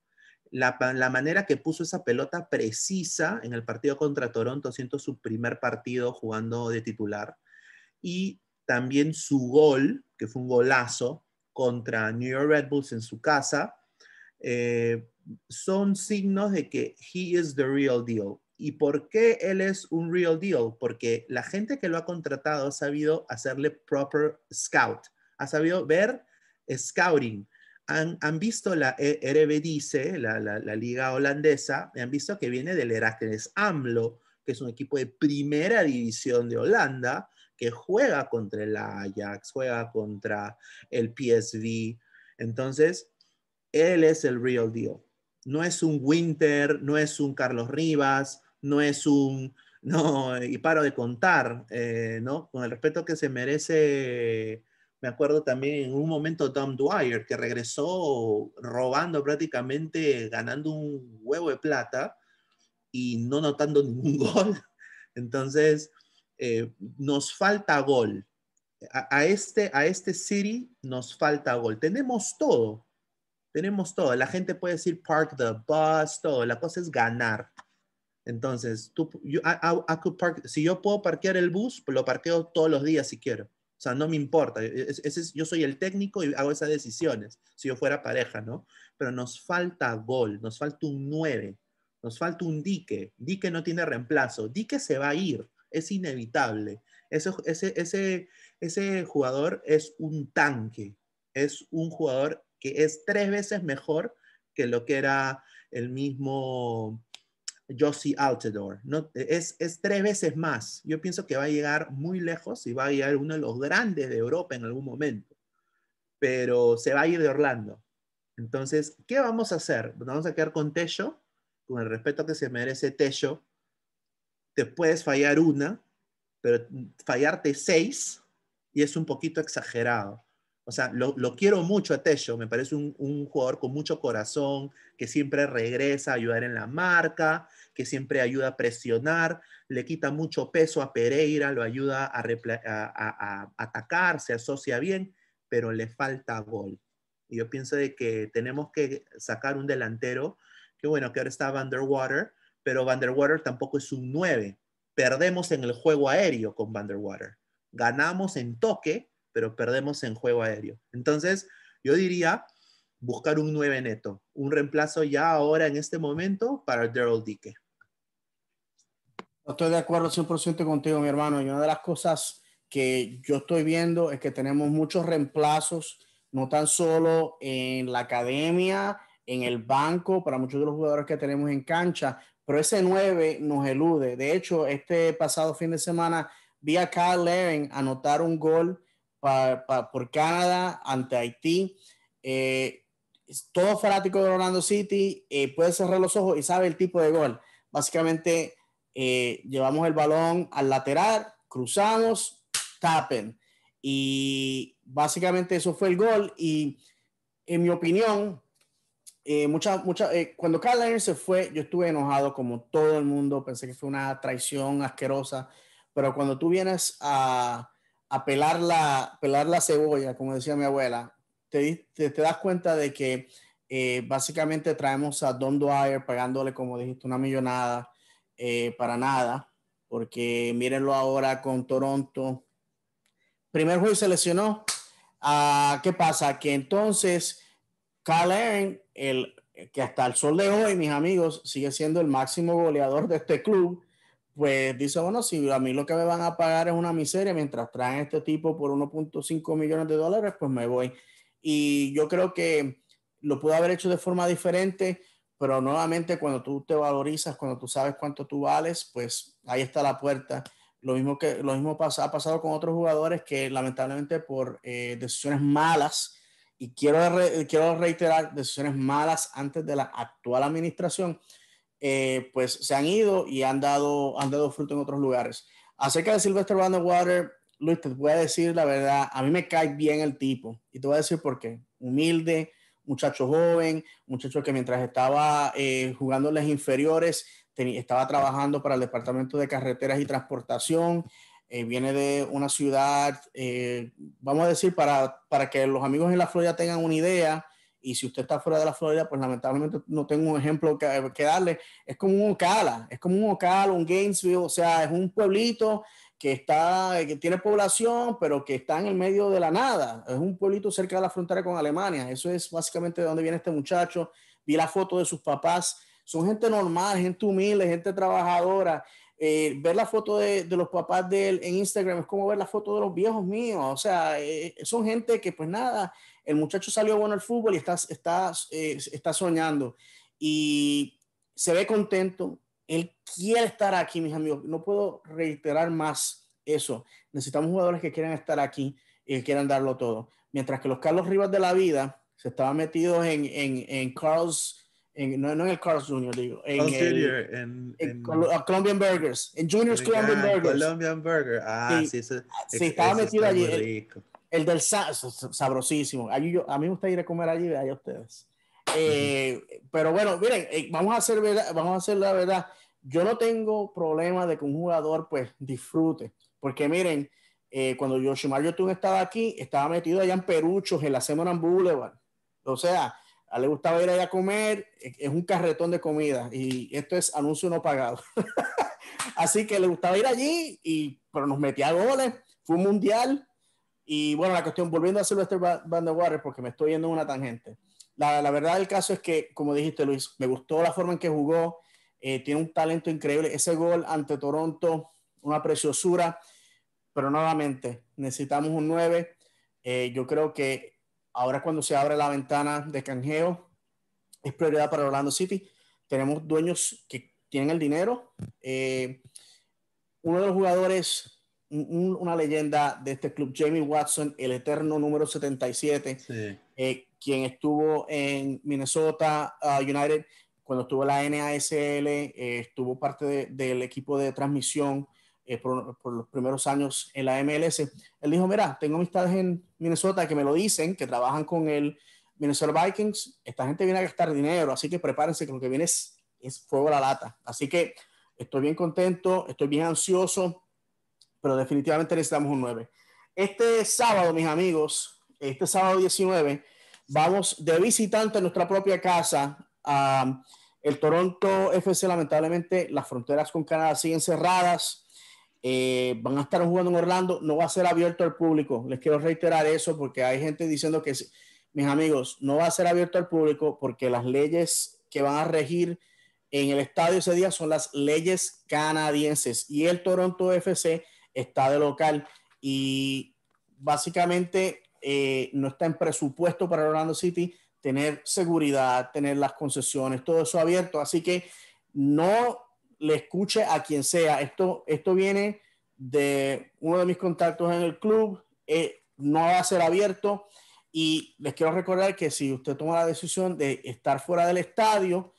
S2: La, manera que puso esa pelota precisa en el partido contra Toronto, siento su primer partido jugando de titular, y también su gol, que fue un golazo contra New York Red Bulls en su casa, eh, son signos de que he is the real deal. ¿Y por qué él es un real deal? Porque la gente que lo ha contratado ha sabido hacerle proper scout, ha sabido ver scouting. Han, han visto la Eredivisie, la, la, liga holandesa, y han visto que viene del Heracles AMLO, que es un equipo de primera división de Holanda, que juega contra el Ajax, juega contra el PSV. Entonces, él es el real deal. No es un Winter, no es un Carlos Rivas, no es un... No, y paro de contar, eh, ¿no? Con el respeto que se merece me acuerdo también en un momento Tom Dwyer, que regresó robando prácticamente, ganando un huevo de plata y no notando ningún gol. Entonces, eh, nos falta gol. A, este, a este City nos falta gol. Tenemos todo. Tenemos todo. La gente puede decir park the bus, todo. La cosa es ganar. Entonces, tú, si yo puedo parquear el bus, pues lo parqueo todos los días si quiero. O sea, no me importa. E, yo soy el técnico y hago esas decisiones, si yo fuera pareja, ¿no? Pero nos falta gol, nos falta un 9, nos falta un dique. Dique no tiene reemplazo. Dique se va a ir es inevitable. Ese, ese, ese, jugador es un tanque, es un jugador que es tres veces mejor que lo que era el mismo Josie Altidore. ¿no? Es, es, tres veces más. Yo pienso que va a llegar muy lejos y va a llegar uno de los grandes de Europa en algún momento. Pero se va a ir de Orlando. Entonces, ¿qué vamos a hacer? vamos a quedar con Tello? Con el respeto que se merece Tello, puedes fallar una, pero fallarte seis, y es un poquito exagerado. O sea, lo, quiero mucho a Tello, me parece un, jugador con mucho corazón, que siempre regresa a ayudar en la marca, que siempre ayuda a presionar, le quita mucho peso a Pereira, lo ayuda a, atacar, se asocia bien, pero le falta gol. Y yo pienso de que tenemos que sacar un delantero, que bueno, que ahora estaba Underwater, pero Van der Water tampoco es un 9. Perdemos en el juego aéreo con Van der Water. Ganamos en toque, pero perdemos en juego aéreo. Entonces, yo diría buscar un 9 neto, un reemplazo ya ahora en este momento para Daryl Dike.
S1: Estoy de acuerdo 100% contigo, mi hermano. Y una de las cosas que yo estoy viendo es que tenemos muchos reemplazos, no tan solo en la academia, en el banco, para muchos de los jugadores que tenemos en cancha, pero ese 9 nos elude. De hecho, este pasado fin de semana vi a Kyle Laren anotar un gol por Canadá ante Haití. Eh, todo fanático de Orlando City eh, puede cerrar los ojos y sabe el tipo de gol. Básicamente, eh, llevamos el balón al lateral, cruzamos, tapen. Y básicamente eso fue el gol. Y en mi opinión, eh, mucha, eh, cuando Kyle se fue, yo estuve enojado como todo el mundo, pensé que fue una traición asquerosa, pero cuando tú vienes a, pelar, la, cebolla, como decía mi abuela, te, te, das cuenta de que eh, básicamente traemos a Don Dwyer pagándole, como dijiste, una millonada eh, para nada, porque mírenlo ahora con Toronto. Primer juez se lesionó. Ah, ¿Qué pasa? Que entonces Kyle el, que hasta el sol de hoy, mis amigos, sigue siendo el máximo goleador de este club, pues dice, bueno, si a mí lo que me van a pagar es una miseria mientras traen este tipo por 1.5 millones de dólares, pues me voy. Y yo creo que lo pudo haber hecho de forma diferente, pero nuevamente cuando tú te valorizas, cuando tú sabes cuánto tú vales, pues ahí está la puerta. Lo mismo que lo mismo ha pasado con otros jugadores que lamentablemente por eh, decisiones malas y quiero, quiero reiterar decisiones malas antes de la actual administración, eh, pues se han ido y han dado, han dado fruto en otros lugares. Acerca de Sylvester Van Luis, te voy a decir la verdad, a mí me cae bien el tipo. Y te voy a decir por qué. Humilde, muchacho joven, muchacho que mientras estaba eh, jugando en las inferiores, estaba trabajando para el Departamento de Carreteras y Transportación, eh, viene de una ciudad, eh, vamos a decir, para, para, que los amigos en la Florida tengan una idea, y si usted está fuera de la Florida, pues lamentablemente no tengo un ejemplo que, que darle, es como un Ocala, es como un Ocala, un Gainesville, o sea, es un pueblito que está, que tiene población, pero que está en el medio de la nada, es un pueblito cerca de la frontera con Alemania, eso es básicamente de donde viene este muchacho, vi la foto de sus papás, son gente normal, gente humilde, gente trabajadora, eh, ver la foto de, los papás de él en Instagram es como ver la foto de los viejos míos. O sea, eh, son gente que pues nada, el muchacho salió bueno al fútbol y está, está, eh, está soñando y se ve contento. Él quiere estar aquí, mis amigos. No puedo reiterar más eso. Necesitamos jugadores que quieran estar aquí y quieran darlo todo. Mientras que los Carlos Rivas de la vida se estaban metidos en, en, en no, en el Carl's Jr., digo. En,
S2: en, en, Colombian
S1: Burgers, en Junior's Colombian Burgers. Colombian Burger, ah, sí, sí,
S2: sí estaba metido allí.
S1: El, del sabrosísimo. a mí me gusta ir a comer allí, allá ustedes. Eh, pero bueno, miren, eh, vamos, a hacer vamos a hacer la verdad. Yo no tengo problema de que un jugador pues disfrute, porque miren, eh, cuando Yoshimar Yotun estaba aquí, estaba metido allá en Peruchos, en la Semana Boulevard. O sea, le gustaba ir allá a comer, es un carretón de comida y esto es anuncio no pagado. Así que le gustaba ir allí, y, pero nos metía goles, fue un mundial. Y bueno, la cuestión, volviendo a Sylvester Van de Warren, porque me estoy yendo en una tangente. La, verdad del caso es que, como dijiste Luis, me gustó la forma en que jugó, eh, tiene un talento increíble. Ese gol ante Toronto, una preciosura, pero nuevamente necesitamos un 9. Eh, yo creo que Ahora cuando se abre la ventana de canjeo, es prioridad para Orlando City. Tenemos dueños que tienen el dinero. Eh, uno de los jugadores, una leyenda de este club, Jamie Watson, el eterno número 77, eh, quien estuvo en Minnesota uh, United cuando estuvo en la NASL, eh, estuvo parte del equipo de transmisión eh, por, los primeros años en la MLS. Él dijo, mira, tengo amistades en Minnesota que me lo dicen, que trabajan con el Minnesota Vikings, esta gente viene a gastar dinero, así que prepárense que lo que viene es, fuego a la lata. Así que estoy bien contento, estoy bien ansioso, pero definitivamente necesitamos un 9. Este sábado, mis amigos, este sábado 19, vamos de visitante a nuestra propia casa. a el Toronto FC, lamentablemente, las fronteras con Canadá siguen cerradas. Eh, van a estar jugando en Orlando, no va a ser abierto al público. Les quiero reiterar eso porque hay gente diciendo que, mis amigos, no va a ser abierto al público porque las leyes que van a regir en el estadio ese día son las leyes canadienses y el Toronto FC está de local y básicamente eh, no está en presupuesto para Orlando City tener seguridad, tener las concesiones, todo eso abierto. Así que no le escuche a quien sea. Esto, esto viene de uno de mis contactos en el club, eh, no va a ser abierto y les quiero recordar que si usted toma la decisión de estar fuera del estadio,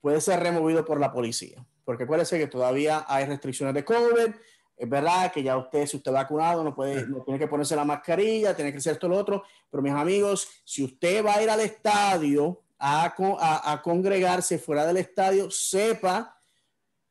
S1: puede ser removido por la policía, porque acuérdense que todavía hay restricciones de COVID, es verdad que ya usted, si usted vacunado, no puede, no tiene que ponerse la mascarilla, tiene que ser esto lo otro, pero mis amigos, si usted va a ir al estadio a congregarse fuera del estadio, sepa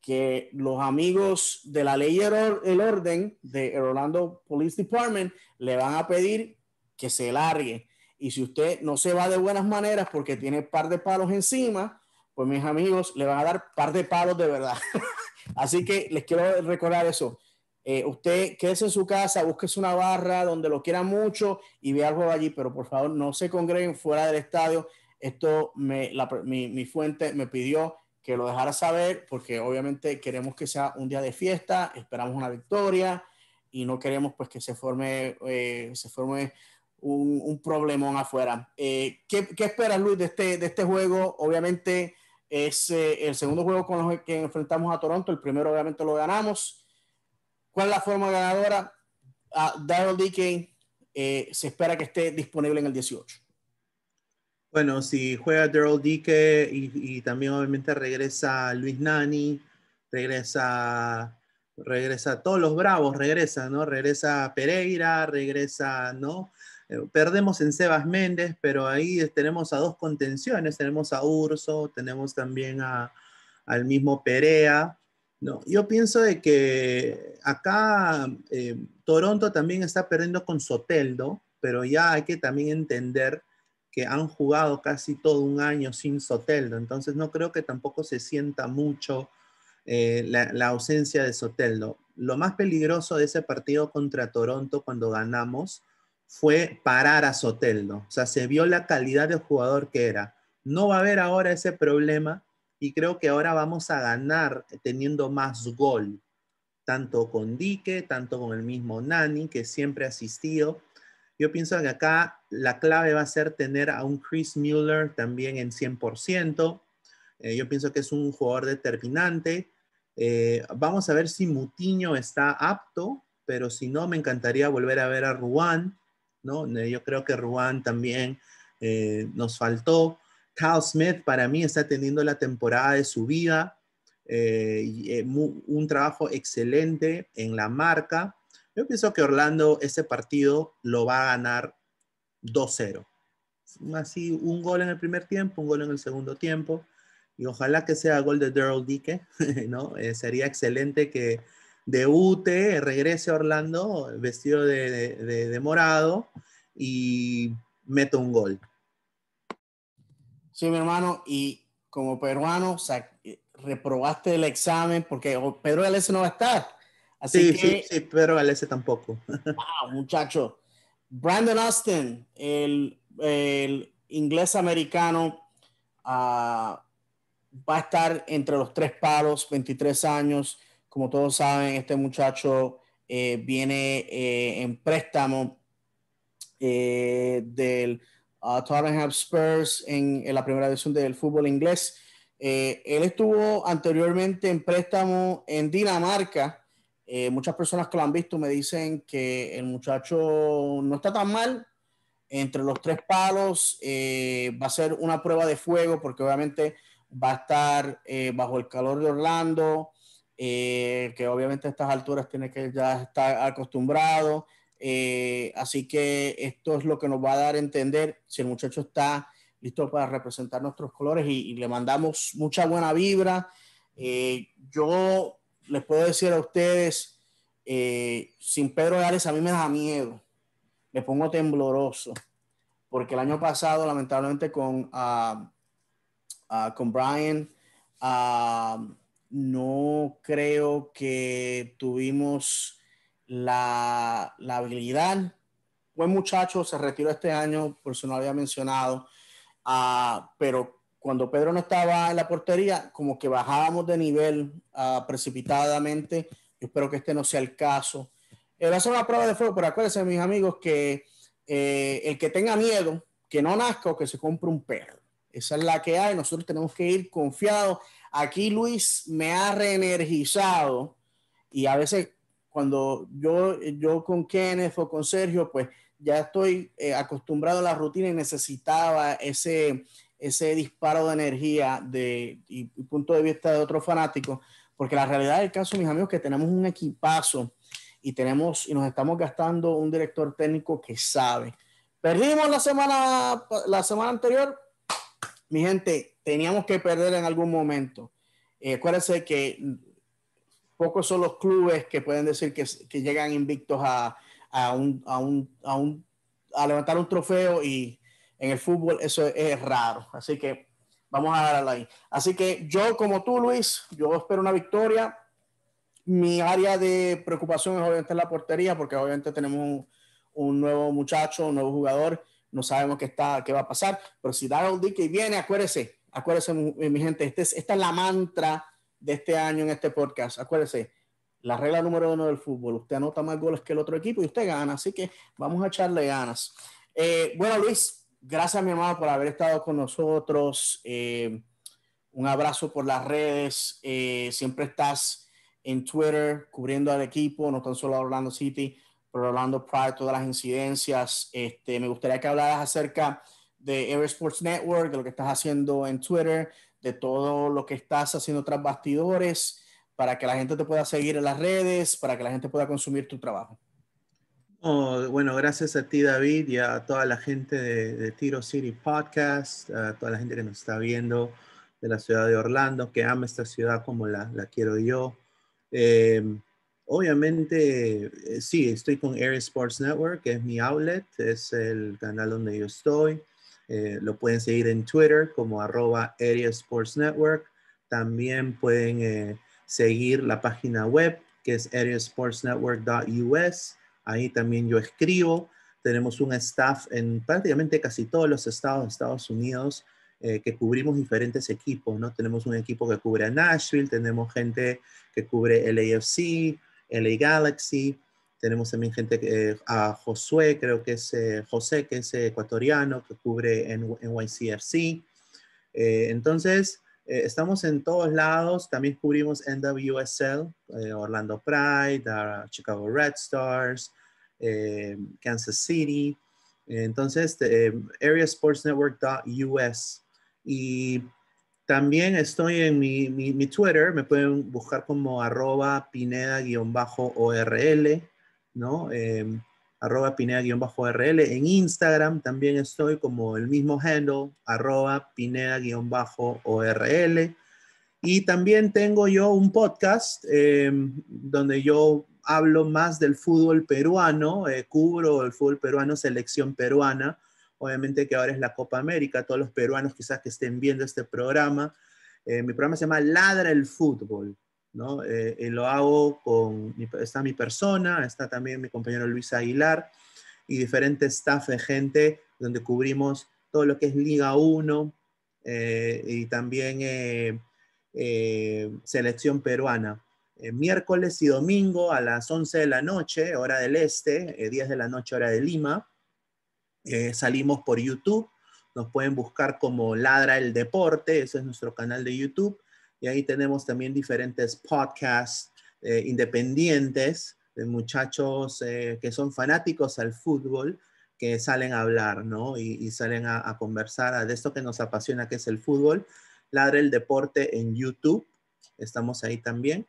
S1: que los amigos de la ley el orden de Orlando Police Department le van a pedir que se largue. Y si usted no se va de buenas maneras porque tiene par de palos encima, pues mis amigos le van a dar par de palos de verdad. Así que les quiero recordar eso. Eh, usted quédese en su casa, búsquese una barra donde lo quiera mucho y vea algo allí, pero por favor no se congreguen fuera del estadio. Esto me, mi, mi fuente me pidió que lo dejara saber, porque obviamente queremos que sea un día de fiesta, esperamos una victoria y no queremos pues que se forme, eh, se forme un, un problemón afuera. Eh, ¿qué, ¿qué, esperas, Luis, de este, de este juego? Obviamente es eh, el segundo juego con los que enfrentamos a Toronto, el primero obviamente lo ganamos. ¿Cuál es la forma ganadora? a ah, Daryl Dickey se espera que esté disponible en el 18.
S2: Bueno, si juega Daryl Dike y, también obviamente regresa Luis Nani, regresa, regresa todos los bravos, regresa, ¿no? Regresa Pereira, regresa, ¿no? Eh, perdemos en Sebas Méndez, pero ahí tenemos a dos contenciones, tenemos a Urso, tenemos también al mismo Perea, no, yo pienso de que acá eh, Toronto también está perdiendo con Soteldo, pero ya hay que también entender que han jugado casi todo un año sin Soteldo, entonces no creo que tampoco se sienta mucho eh, la, ausencia de Soteldo. Lo más peligroso de ese partido contra Toronto cuando ganamos fue parar a Soteldo, o sea, se vio la calidad de jugador que era. No va a haber ahora ese problema y creo que ahora vamos a ganar teniendo más gol, tanto con Dique, tanto con el mismo Nani, que siempre ha asistido, yo pienso que acá la clave va a ser tener a un Chris Muller también en 100%. Eh, yo pienso que es un jugador determinante. Eh, vamos a ver si Mutiño está apto, pero si no, me encantaría volver a ver a Ruan. Eh, yo creo que Ruan también nos faltó. Kyle Smith para mí está teniendo la temporada de su vida. un trabajo excelente en la marca. Yo pienso que Orlando ese partido lo va a ganar 2-0. Así, un gol en el primer tiempo, un gol en el segundo tiempo. Y ojalá que sea gol de Daryl Dike, ¿no? Eh, sería excelente que debute, regrese a Orlando vestido de, de, morado y meta un gol.
S1: Sí, mi hermano, y como peruano, reprobaste el examen porque oh, Pedro Galese no va a estar. Así sí, que, sí, pero Pedro tampoco. Wow, ah, muchacho. Brandon Austin, el, inglés americano, ah, va a estar entre los tres palos, 23 años. Como todos saben, este muchacho eh, viene eh, en préstamo eh, del ah, Tottenham Spurs en, la primera edición del fútbol inglés. él estuvo anteriormente en préstamo en Dinamarca eh, muchas personas que lo han visto me dicen que el muchacho no está tan mal. Entre los tres palos eh, va a ser una prueba de fuego porque obviamente va a estar eh, bajo el calor de Orlando, que obviamente a estas alturas tiene que ya estar acostumbrado. así que esto es lo que nos va a dar a entender si el muchacho está listo para representar nuestros colores y, y le mandamos mucha buena vibra. yo les puedo decir a ustedes, eh, sin Pedro Gales a mí me da miedo, me pongo tembloroso, porque el año pasado, lamentablemente, con, ah, ah, con Brian, ah, no creo que tuvimos la, habilidad. Buen muchacho, se retiró este año, por si no lo había mencionado, pero cuando Pedro no estaba en la portería, como que bajábamos de nivel ah, precipitadamente. espero que este no sea el caso. Era eh, solo una prueba de fuego, pero acuérdense, mis amigos, que eh, el que tenga miedo, que no nazca o que se compre un perro. Esa es la que hay. Nosotros tenemos que ir confiados. Aquí Luis me ha reenergizado y a veces cuando yo, yo con Kenneth o con Sergio, pues ya estoy eh, acostumbrado a la rutina y necesitaba ese, ese disparo de energía de, y, punto de vista de otro fanático porque la realidad del caso, mis amigos, que tenemos un equipazo y tenemos y nos estamos gastando un director técnico que sabe. Perdimos la semana la semana anterior, mi gente, teníamos que perder en algún momento. Eh, acuérdense que pocos son los clubes que pueden decir que, llegan invictos a, a, un, a levantar un trofeo y en el fútbol eso es raro, así que vamos a darle ahí. Así que yo, como tú, Luis, yo espero una victoria. Mi área de preocupación es obviamente la portería, porque obviamente tenemos un, nuevo muchacho, un nuevo jugador, no sabemos qué, está, qué va a pasar, pero si Darryl Dickey viene, acuérdese, acuérdese, eh, mi gente, este esta es la mantra de este año en este podcast, acuérdese, la regla número uno del fútbol, usted anota más goles que el otro equipo y usted gana, así que vamos a echarle ganas. Eh, bueno, Luis, Gracias, mi hermano, por haber estado con nosotros. Eh, un abrazo por las redes. Eh, siempre estás en Twitter cubriendo al equipo, no tan solo a Orlando City, pero Orlando Pride, todas las incidencias. Este, me gustaría que hablaras acerca de Air Sports Network, de lo que estás haciendo en Twitter, de todo lo que estás haciendo tras bastidores, para que la gente te pueda seguir en las redes, para que la gente pueda consumir tu trabajo.
S2: Oh, bueno, gracias a ti David y a toda la gente de, Tiro City Podcast, a toda la gente que nos está viendo de la ciudad de Orlando, que ama esta ciudad como la, quiero yo. Em, obviamente, eh, sí, estoy con Area Sports Network, que es mi outlet, es el canal donde yo estoy. Eh, lo pueden seguir en Twitter como arroba Area Sports Network. También pueden eh, seguir la página web que es areasportsnetwork.us Ahí también yo escribo. Tenemos un staff en prácticamente casi todos los estados de Estados Unidos eh, que cubrimos diferentes equipos, ¿no? Tenemos un equipo que cubre a Nashville, tenemos gente que cubre LAFC, LA Galaxy, tenemos también gente eh, a Josué, creo que es eh, José, que es ecuatoriano, que cubre en, en entonces, estamos en todos lados, también cubrimos NWSL, Orlando Pride, Chicago Red Stars, eh, Kansas City. Entonces, este, eh, areasportsnetwork.us. Y también estoy en mi, Twitter, me pueden buscar como arroba pineda-orl, ¿no? Eh, arroba pineda-orl. En Instagram también estoy como el mismo handle, arroba pineda-orl. Y también tengo yo un podcast em, donde yo hablo más del fútbol peruano, eh, cubro el fútbol peruano, selección peruana, obviamente que ahora es la Copa América, todos los peruanos quizás que estén viendo este programa, eh, mi programa se llama Ladra el Fútbol, ¿no? Eh, lo hago con, está mi persona, está también mi compañero Luis Aguilar y diferentes staff de gente donde cubrimos todo lo que es Liga 1 y también selección peruana. Eh, miércoles y domingo a las 11 de la noche, hora del este, 10 eh, de la noche, hora de Lima. Eh, salimos por YouTube, nos pueden buscar como Ladra el Deporte, ese es nuestro canal de YouTube. Y ahí tenemos también diferentes podcasts independientes de muchachos que son fanáticos al fútbol, que salen a hablar, ¿no? Y, salen a conversar de esto que nos apasiona, que es el fútbol. Ladra el Deporte en YouTube, estamos ahí también.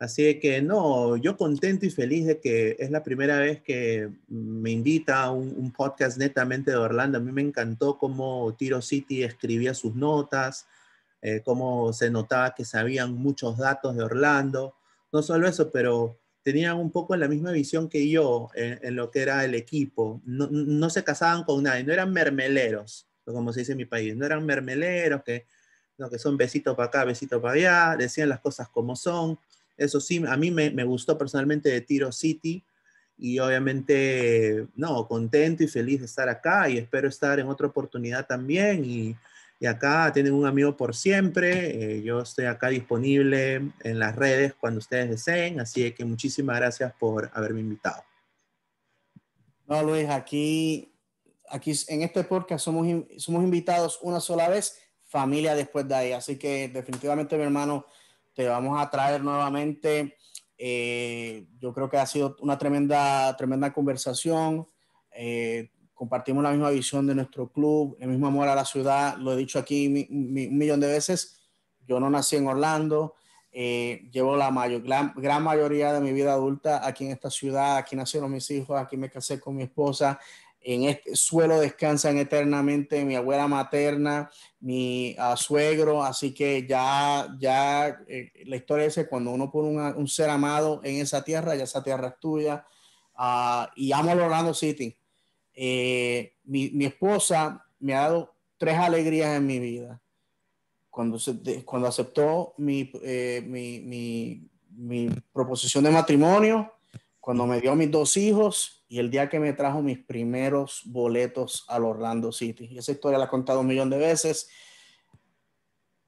S2: Así que no, yo contento y feliz de que es la primera vez que me invita a un, podcast netamente de Orlando. A mí me encantó cómo Tiro City escribía sus notas, eh, cómo se notaba que sabían muchos datos de Orlando. No solo eso, pero tenían un poco la misma visión que yo en, lo que era el equipo. No, no, se casaban con nadie, no eran mermeleros, como se dice en mi país, no eran mermeleros que, no, que son besitos para acá, besitos para allá, decían las cosas como son eso sí, a mí me, gustó personalmente de Tiro City y obviamente, no, contento y feliz de estar acá y espero estar en otra oportunidad también y, y acá tienen un amigo por siempre, eh, yo estoy acá disponible en las redes cuando ustedes deseen, así que muchísimas gracias por haberme invitado.
S1: No, Luis, aquí, aquí en este podcast somos, somos invitados una sola vez, familia después de ahí, así que definitivamente mi hermano te vamos a traer nuevamente. Eh, yo creo que ha sido una tremenda, tremenda conversación. Eh, compartimos la misma visión de nuestro club, el mismo amor a la ciudad. Lo he dicho aquí un millón de veces. Yo no nací en Orlando. Eh, llevo la, mayor, la gran mayoría de mi vida adulta aquí en esta ciudad. Aquí nacieron mis hijos, aquí me casé con mi esposa en este suelo descansan eternamente mi abuela materna, mi ah, suegro, así que ya, ya eh, la historia es cuando uno pone un ser amado en esa tierra, ya esa tierra es tuya. Ah, y amo el Orlando City. Eh, mi, esposa me ha dado tres alegrías en mi vida. Cuando, cuando aceptó eh, mi, mi, mi, proposición de matrimonio, cuando me dio mis dos hijos y el día que me trajo mis primeros boletos al Orlando City. Y esa historia la he contado un millón de veces.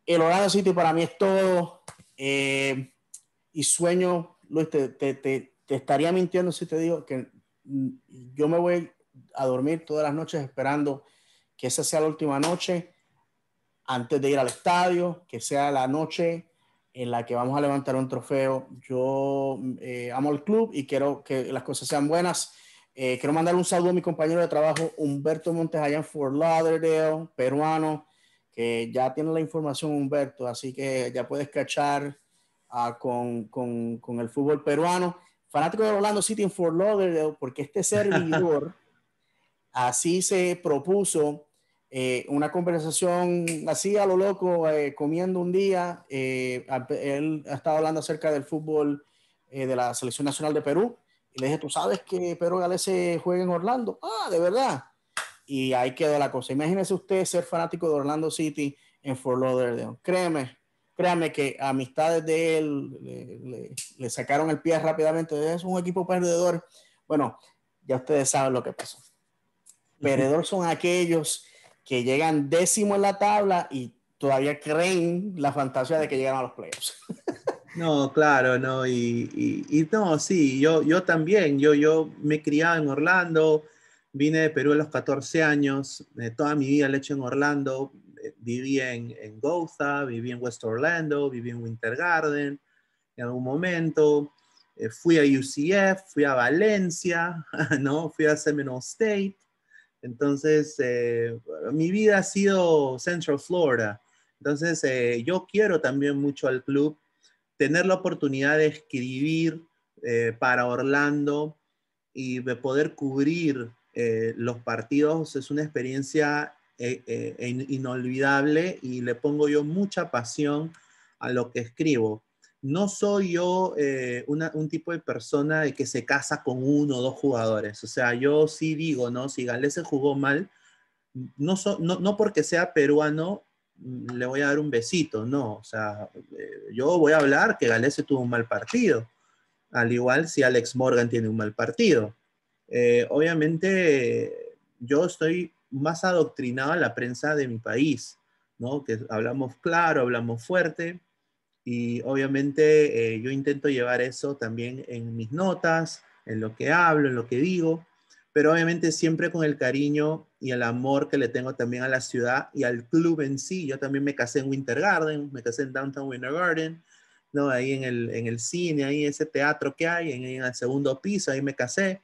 S1: El Orlando City para mí es todo. Eh, y sueño, Luis, te, te, te, estaría mintiendo si te digo que yo me voy a dormir todas las noches esperando que esa sea la última noche antes de ir al estadio, que sea la noche en la que vamos a levantar un trofeo. Yo eh, amo el club y quiero que las cosas sean buenas. Eh, quiero mandar un saludo a mi compañero de trabajo, Humberto Montes, for Lauderdale, peruano, que ya tiene la información, Humberto, así que ya puedes cachar ah, con, con, con, el fútbol peruano. Fanático de Orlando City en Fort Lauderdale, porque este servidor así se propuso eh, una conversación así a lo loco, eh, comiendo un día. él ha estado hablando acerca del fútbol de la Selección Nacional de Perú y le dije, ¿tú sabes que Pedro Galés se juega en Orlando? Ah, de verdad. Y ahí quedó la cosa. Imagínese usted ser fanático de Orlando City en Fort Lauderdale. Créeme, créame que amistades de él le, le sacaron el pie rápidamente. Es un equipo perdedor. Bueno, ya ustedes saben lo que pasó. Perdedor son aquellos que llegan décimo en la tabla y todavía creen la fantasía de que llegan a los playoffs.
S2: No, claro, no, y, no, sí, yo, yo también, yo, yo me criaba en Orlando, vine de Perú a los 14 años, eh, toda mi vida le he hecho en Orlando, eh, viví en, en viví en West Orlando, viví en Winter Garden en algún momento, eh, fui a UCF, fui a Valencia, ¿no? Fui a Seminole State, entonces mi vida ha sido Central Florida, entonces yo quiero también mucho al club, tener la oportunidad de escribir eh, para Orlando y de poder cubrir eh, los partidos es una experiencia eh, inolvidable y le pongo yo mucha pasión a lo que escribo. No soy yo un tipo de persona de que se casa con uno o dos jugadores. O sea, yo sí digo, ¿no? Si Galés se jugó mal, no, no, no porque sea peruano, le voy a dar un besito, no, o sea, eh, yo voy a hablar que Galese tuvo un mal partido, al igual si Alex Morgan tiene un mal partido. Eh, obviamente yo estoy más adoctrinado a la prensa de mi país, ¿no? que hablamos claro, hablamos fuerte, y obviamente eh, yo intento llevar eso también en mis notas, en lo que hablo, en lo que digo, pero obviamente siempre con el cariño y el amor que le tengo también a la ciudad y al club en sí. Yo también me casé en Winter Garden, me casé en Downtown Winter Garden, ¿no? ahí en el, en el cine, ahí ese teatro que hay, en, el segundo piso, ahí me casé.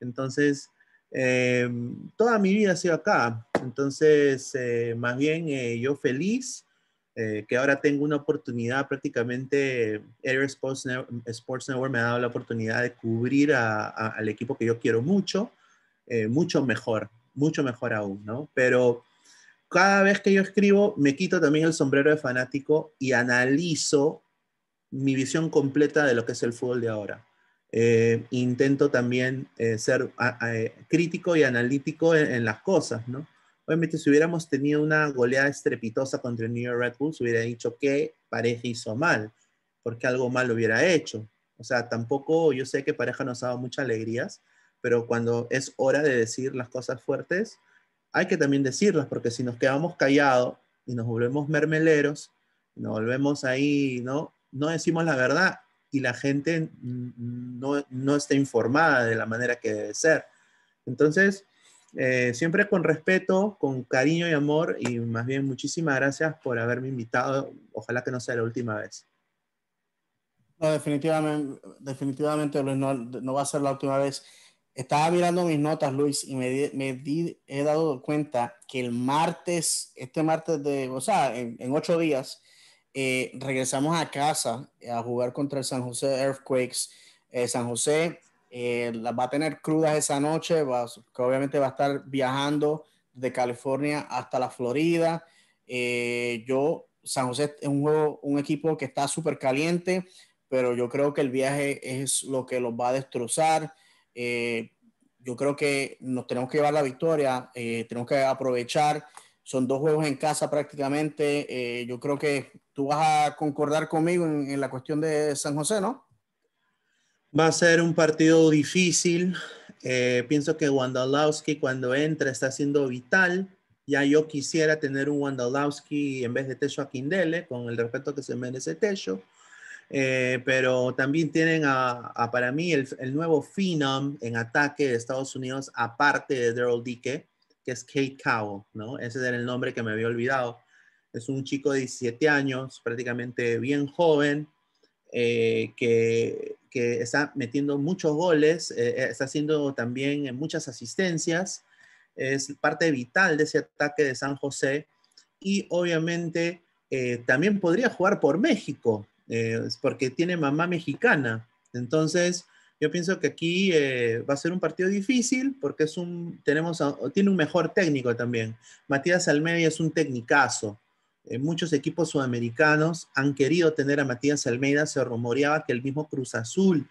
S2: Entonces, eh, toda mi vida ha sido acá. Entonces, eh, más bien eh, yo feliz que ahora tengo una oportunidad prácticamente, Air Sports Network, Sports me ha dado la oportunidad de cubrir al equipo que yo quiero mucho. Eh, mucho mejor, mucho mejor aún, ¿no? Pero cada vez que yo escribo, me quito también el sombrero de fanático y analizo mi visión completa de lo que es el fútbol de ahora. Eh, intento también eh, ser crítico y analítico en, las cosas, ¿no? Obviamente, si hubiéramos tenido una goleada estrepitosa contra el New York Red Bulls, hubiera dicho que Pareja hizo mal, porque algo mal lo hubiera hecho. O sea, tampoco yo sé que Pareja nos ha dado muchas alegrías, pero cuando es hora de decir las cosas fuertes, hay que también decirlas, porque si nos quedamos callados y nos volvemos mermeleros, nos volvemos ahí, ¿no? No decimos la verdad y la gente no, está informada de la manera que debe ser. Entonces, eh, siempre con respeto, con cariño y amor, y más bien muchísimas gracias por haberme invitado. Ojalá que no sea la última vez.
S1: definitivamente, definitivamente no va a ser la última vez. Estaba mirando mis notas, Luis, y me, he dado cuenta que el martes, este martes de, o sea, en, ocho días, eh, regresamos a casa a jugar contra el San José Earthquakes. Eh, San José eh, las va a tener crudas esa noche, que obviamente va a estar viajando de California hasta la Florida. yo, San José es un, un equipo que está súper caliente, pero yo creo que el viaje es lo que los va a destrozar. Eh, yo creo que nos tenemos que llevar la victoria, eh, tenemos que aprovechar. Son dos juegos en casa prácticamente. Eh, yo creo que tú vas a concordar conmigo en, la cuestión de San José, ¿no?
S2: Va a ser un partido difícil. pienso que Wandalowski cuando entra está siendo vital. Ya yo quisiera tener un Wandalowski en vez de Techo Aquindele, con el respeto que se merece Techo. Eh, pero también tienen para mí el, nuevo Phenom en ataque de Estados Unidos, aparte de Daryl Dicke que es Kate Cowell, ¿no? Ese era el nombre que me había olvidado. Es un chico de 17 años, prácticamente bien joven, eh, que, está metiendo muchos goles, eh, está haciendo también muchas asistencias, es parte vital de ese ataque de San José y obviamente también podría jugar por México, eh, porque tiene mamá mexicana. Entonces, yo pienso que aquí eh, va a ser un partido difícil porque es un, tenemos tiene un mejor técnico también. Matías Almeida es un tecnicazo. Eh, muchos equipos sudamericanos han querido tener a Matías Almeida. Se rumoreaba que el mismo Cruz Azul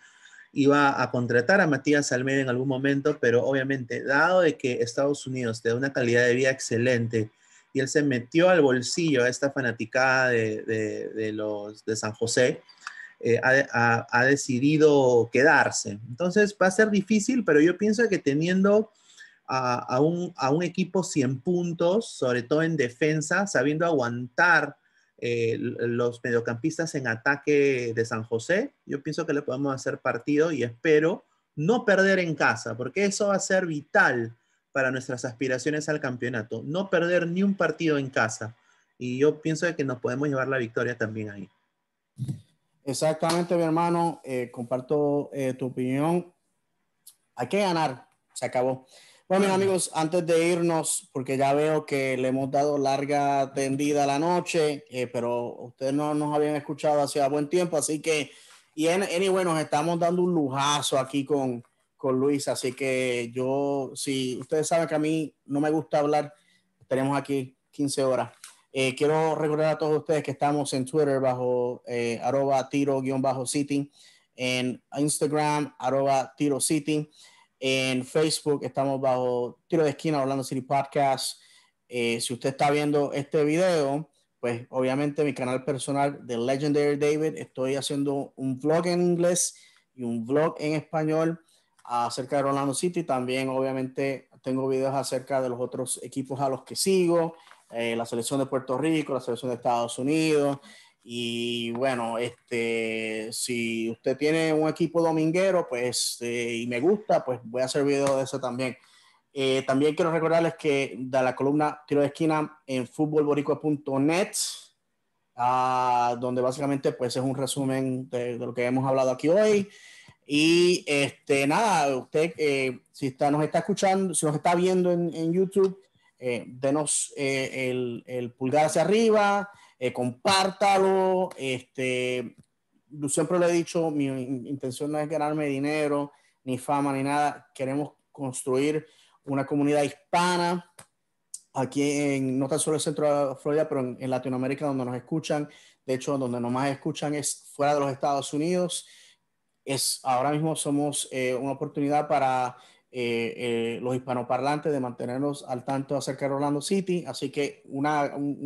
S2: iba a contratar a Matías Almeida en algún momento, pero obviamente, dado de que Estados Unidos te da una calidad de vida excelente, y él se metió al bolsillo a esta fanaticada de, los, de San José, eh, ha, decidido quedarse. Entonces va a ser difícil, pero yo pienso que teniendo a, un, equipo 100 puntos, sobre todo en defensa, sabiendo aguantar eh, los mediocampistas en ataque de San José, yo pienso que le podemos hacer partido y espero no perder en casa, porque eso va a ser vital para nuestras aspiraciones al campeonato. No perder ni un partido
S1: en casa. Y yo pienso que nos podemos llevar la victoria también ahí. Exactamente, mi hermano. Eh, comparto eh, tu opinión. Hay que ganar. Se acabó. Bueno, mis amigos, antes de irnos, porque ya veo que le hemos dado larga tendida la noche, eh, pero ustedes no nos habían escuchado hacía buen tiempo, así que, y en, anyway, nos estamos dando un lujazo aquí con, con Luis, así que yo, si ustedes saben que a mí no me gusta hablar, estaremos aquí 15 horas. Eh, quiero recordar a todos ustedes que estamos en Twitter bajo eh, arroba tiro-city, en Instagram arroba tiro city, en Facebook estamos bajo tiro de esquina hablando City Podcast. Eh, si usted está viendo este video, pues obviamente mi canal personal de Legendary David, estoy haciendo un vlog en inglés y un vlog en español acerca de Orlando City. También, obviamente, tengo videos acerca de los otros equipos a los que sigo, eh, la selección de Puerto Rico, la selección de Estados Unidos. Y bueno, este, si usted tiene un equipo dominguero, pues, eh, y me gusta, pues voy a hacer videos de eso también. Eh, también quiero recordarles que da la columna Tiro de Esquina en futbolboricua.net, ah, donde básicamente pues es un resumen de lo que hemos hablado aquí hoy. Y este, nada, usted, eh, si está, nos está escuchando, si nos está viendo en, YouTube, eh, denos eh, el, pulgar hacia arriba, compártalo. Este, yo siempre lo he dicho, mi intención no es ganarme dinero, ni fama, ni nada. Queremos construir una comunidad hispana aquí en, no tan solo el centro de Florida, pero en, en Latinoamérica donde nos escuchan. De hecho, donde nomás escuchan es fuera de los Estados Unidos ahora mismo somos eh, una oportunidad para eh, eh, los hispanoparlantes de mantenernos al tanto acerca de Orlando City. Así que un,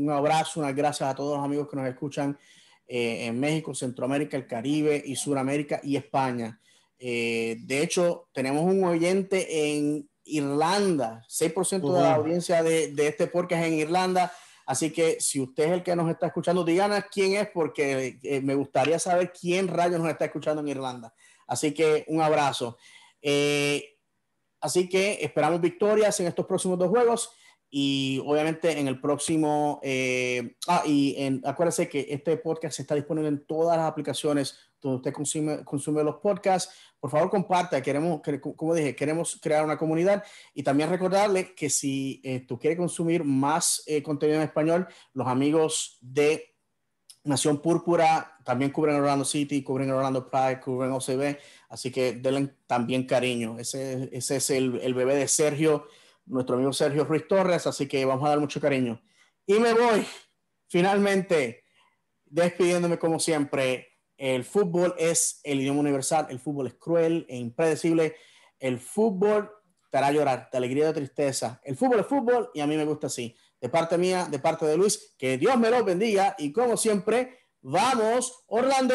S1: abrazo, unas gracias a todos los amigos que nos escuchan en México, Centroamérica, el Caribe y Sudamérica y España. de hecho, tenemos un oyente en Irlanda, 6% de la audiencia de, de este podcast en Irlanda. Así que si usted es el que nos está escuchando, díganos quién es porque eh, me gustaría saber quién rayos nos está escuchando en Irlanda. Así que un abrazo. Eh, así que esperamos victorias en estos próximos dos juegos y obviamente en el próximo, eh, ah, y en, acuérdese que este podcast está disponible en todas las aplicaciones donde usted consume, consume los podcasts. Por favor, comparta. Queremos, como dije, queremos crear una comunidad y también recordarle que si eh, tú quieres consumir más eh, contenido en español, los amigos de Nación Púrpura también cubren Orlando City, cubren Orlando Pride, cubren OCB. Así que denle también cariño. Ese, ese es el, el bebé de Sergio nuestro amigo Sergio Ruiz Torres, así que vamos a dar mucho cariño. Y me voy, finalmente, despidiéndome como siempre. El fútbol es el idioma universal, el fútbol es cruel e impredecible, el fútbol te hará llorar, de alegría y de tristeza. El fútbol es fútbol y a mí me gusta así. De parte mía, de parte de Luis, que Dios me lo bendiga y como siempre, vamos, Orlando.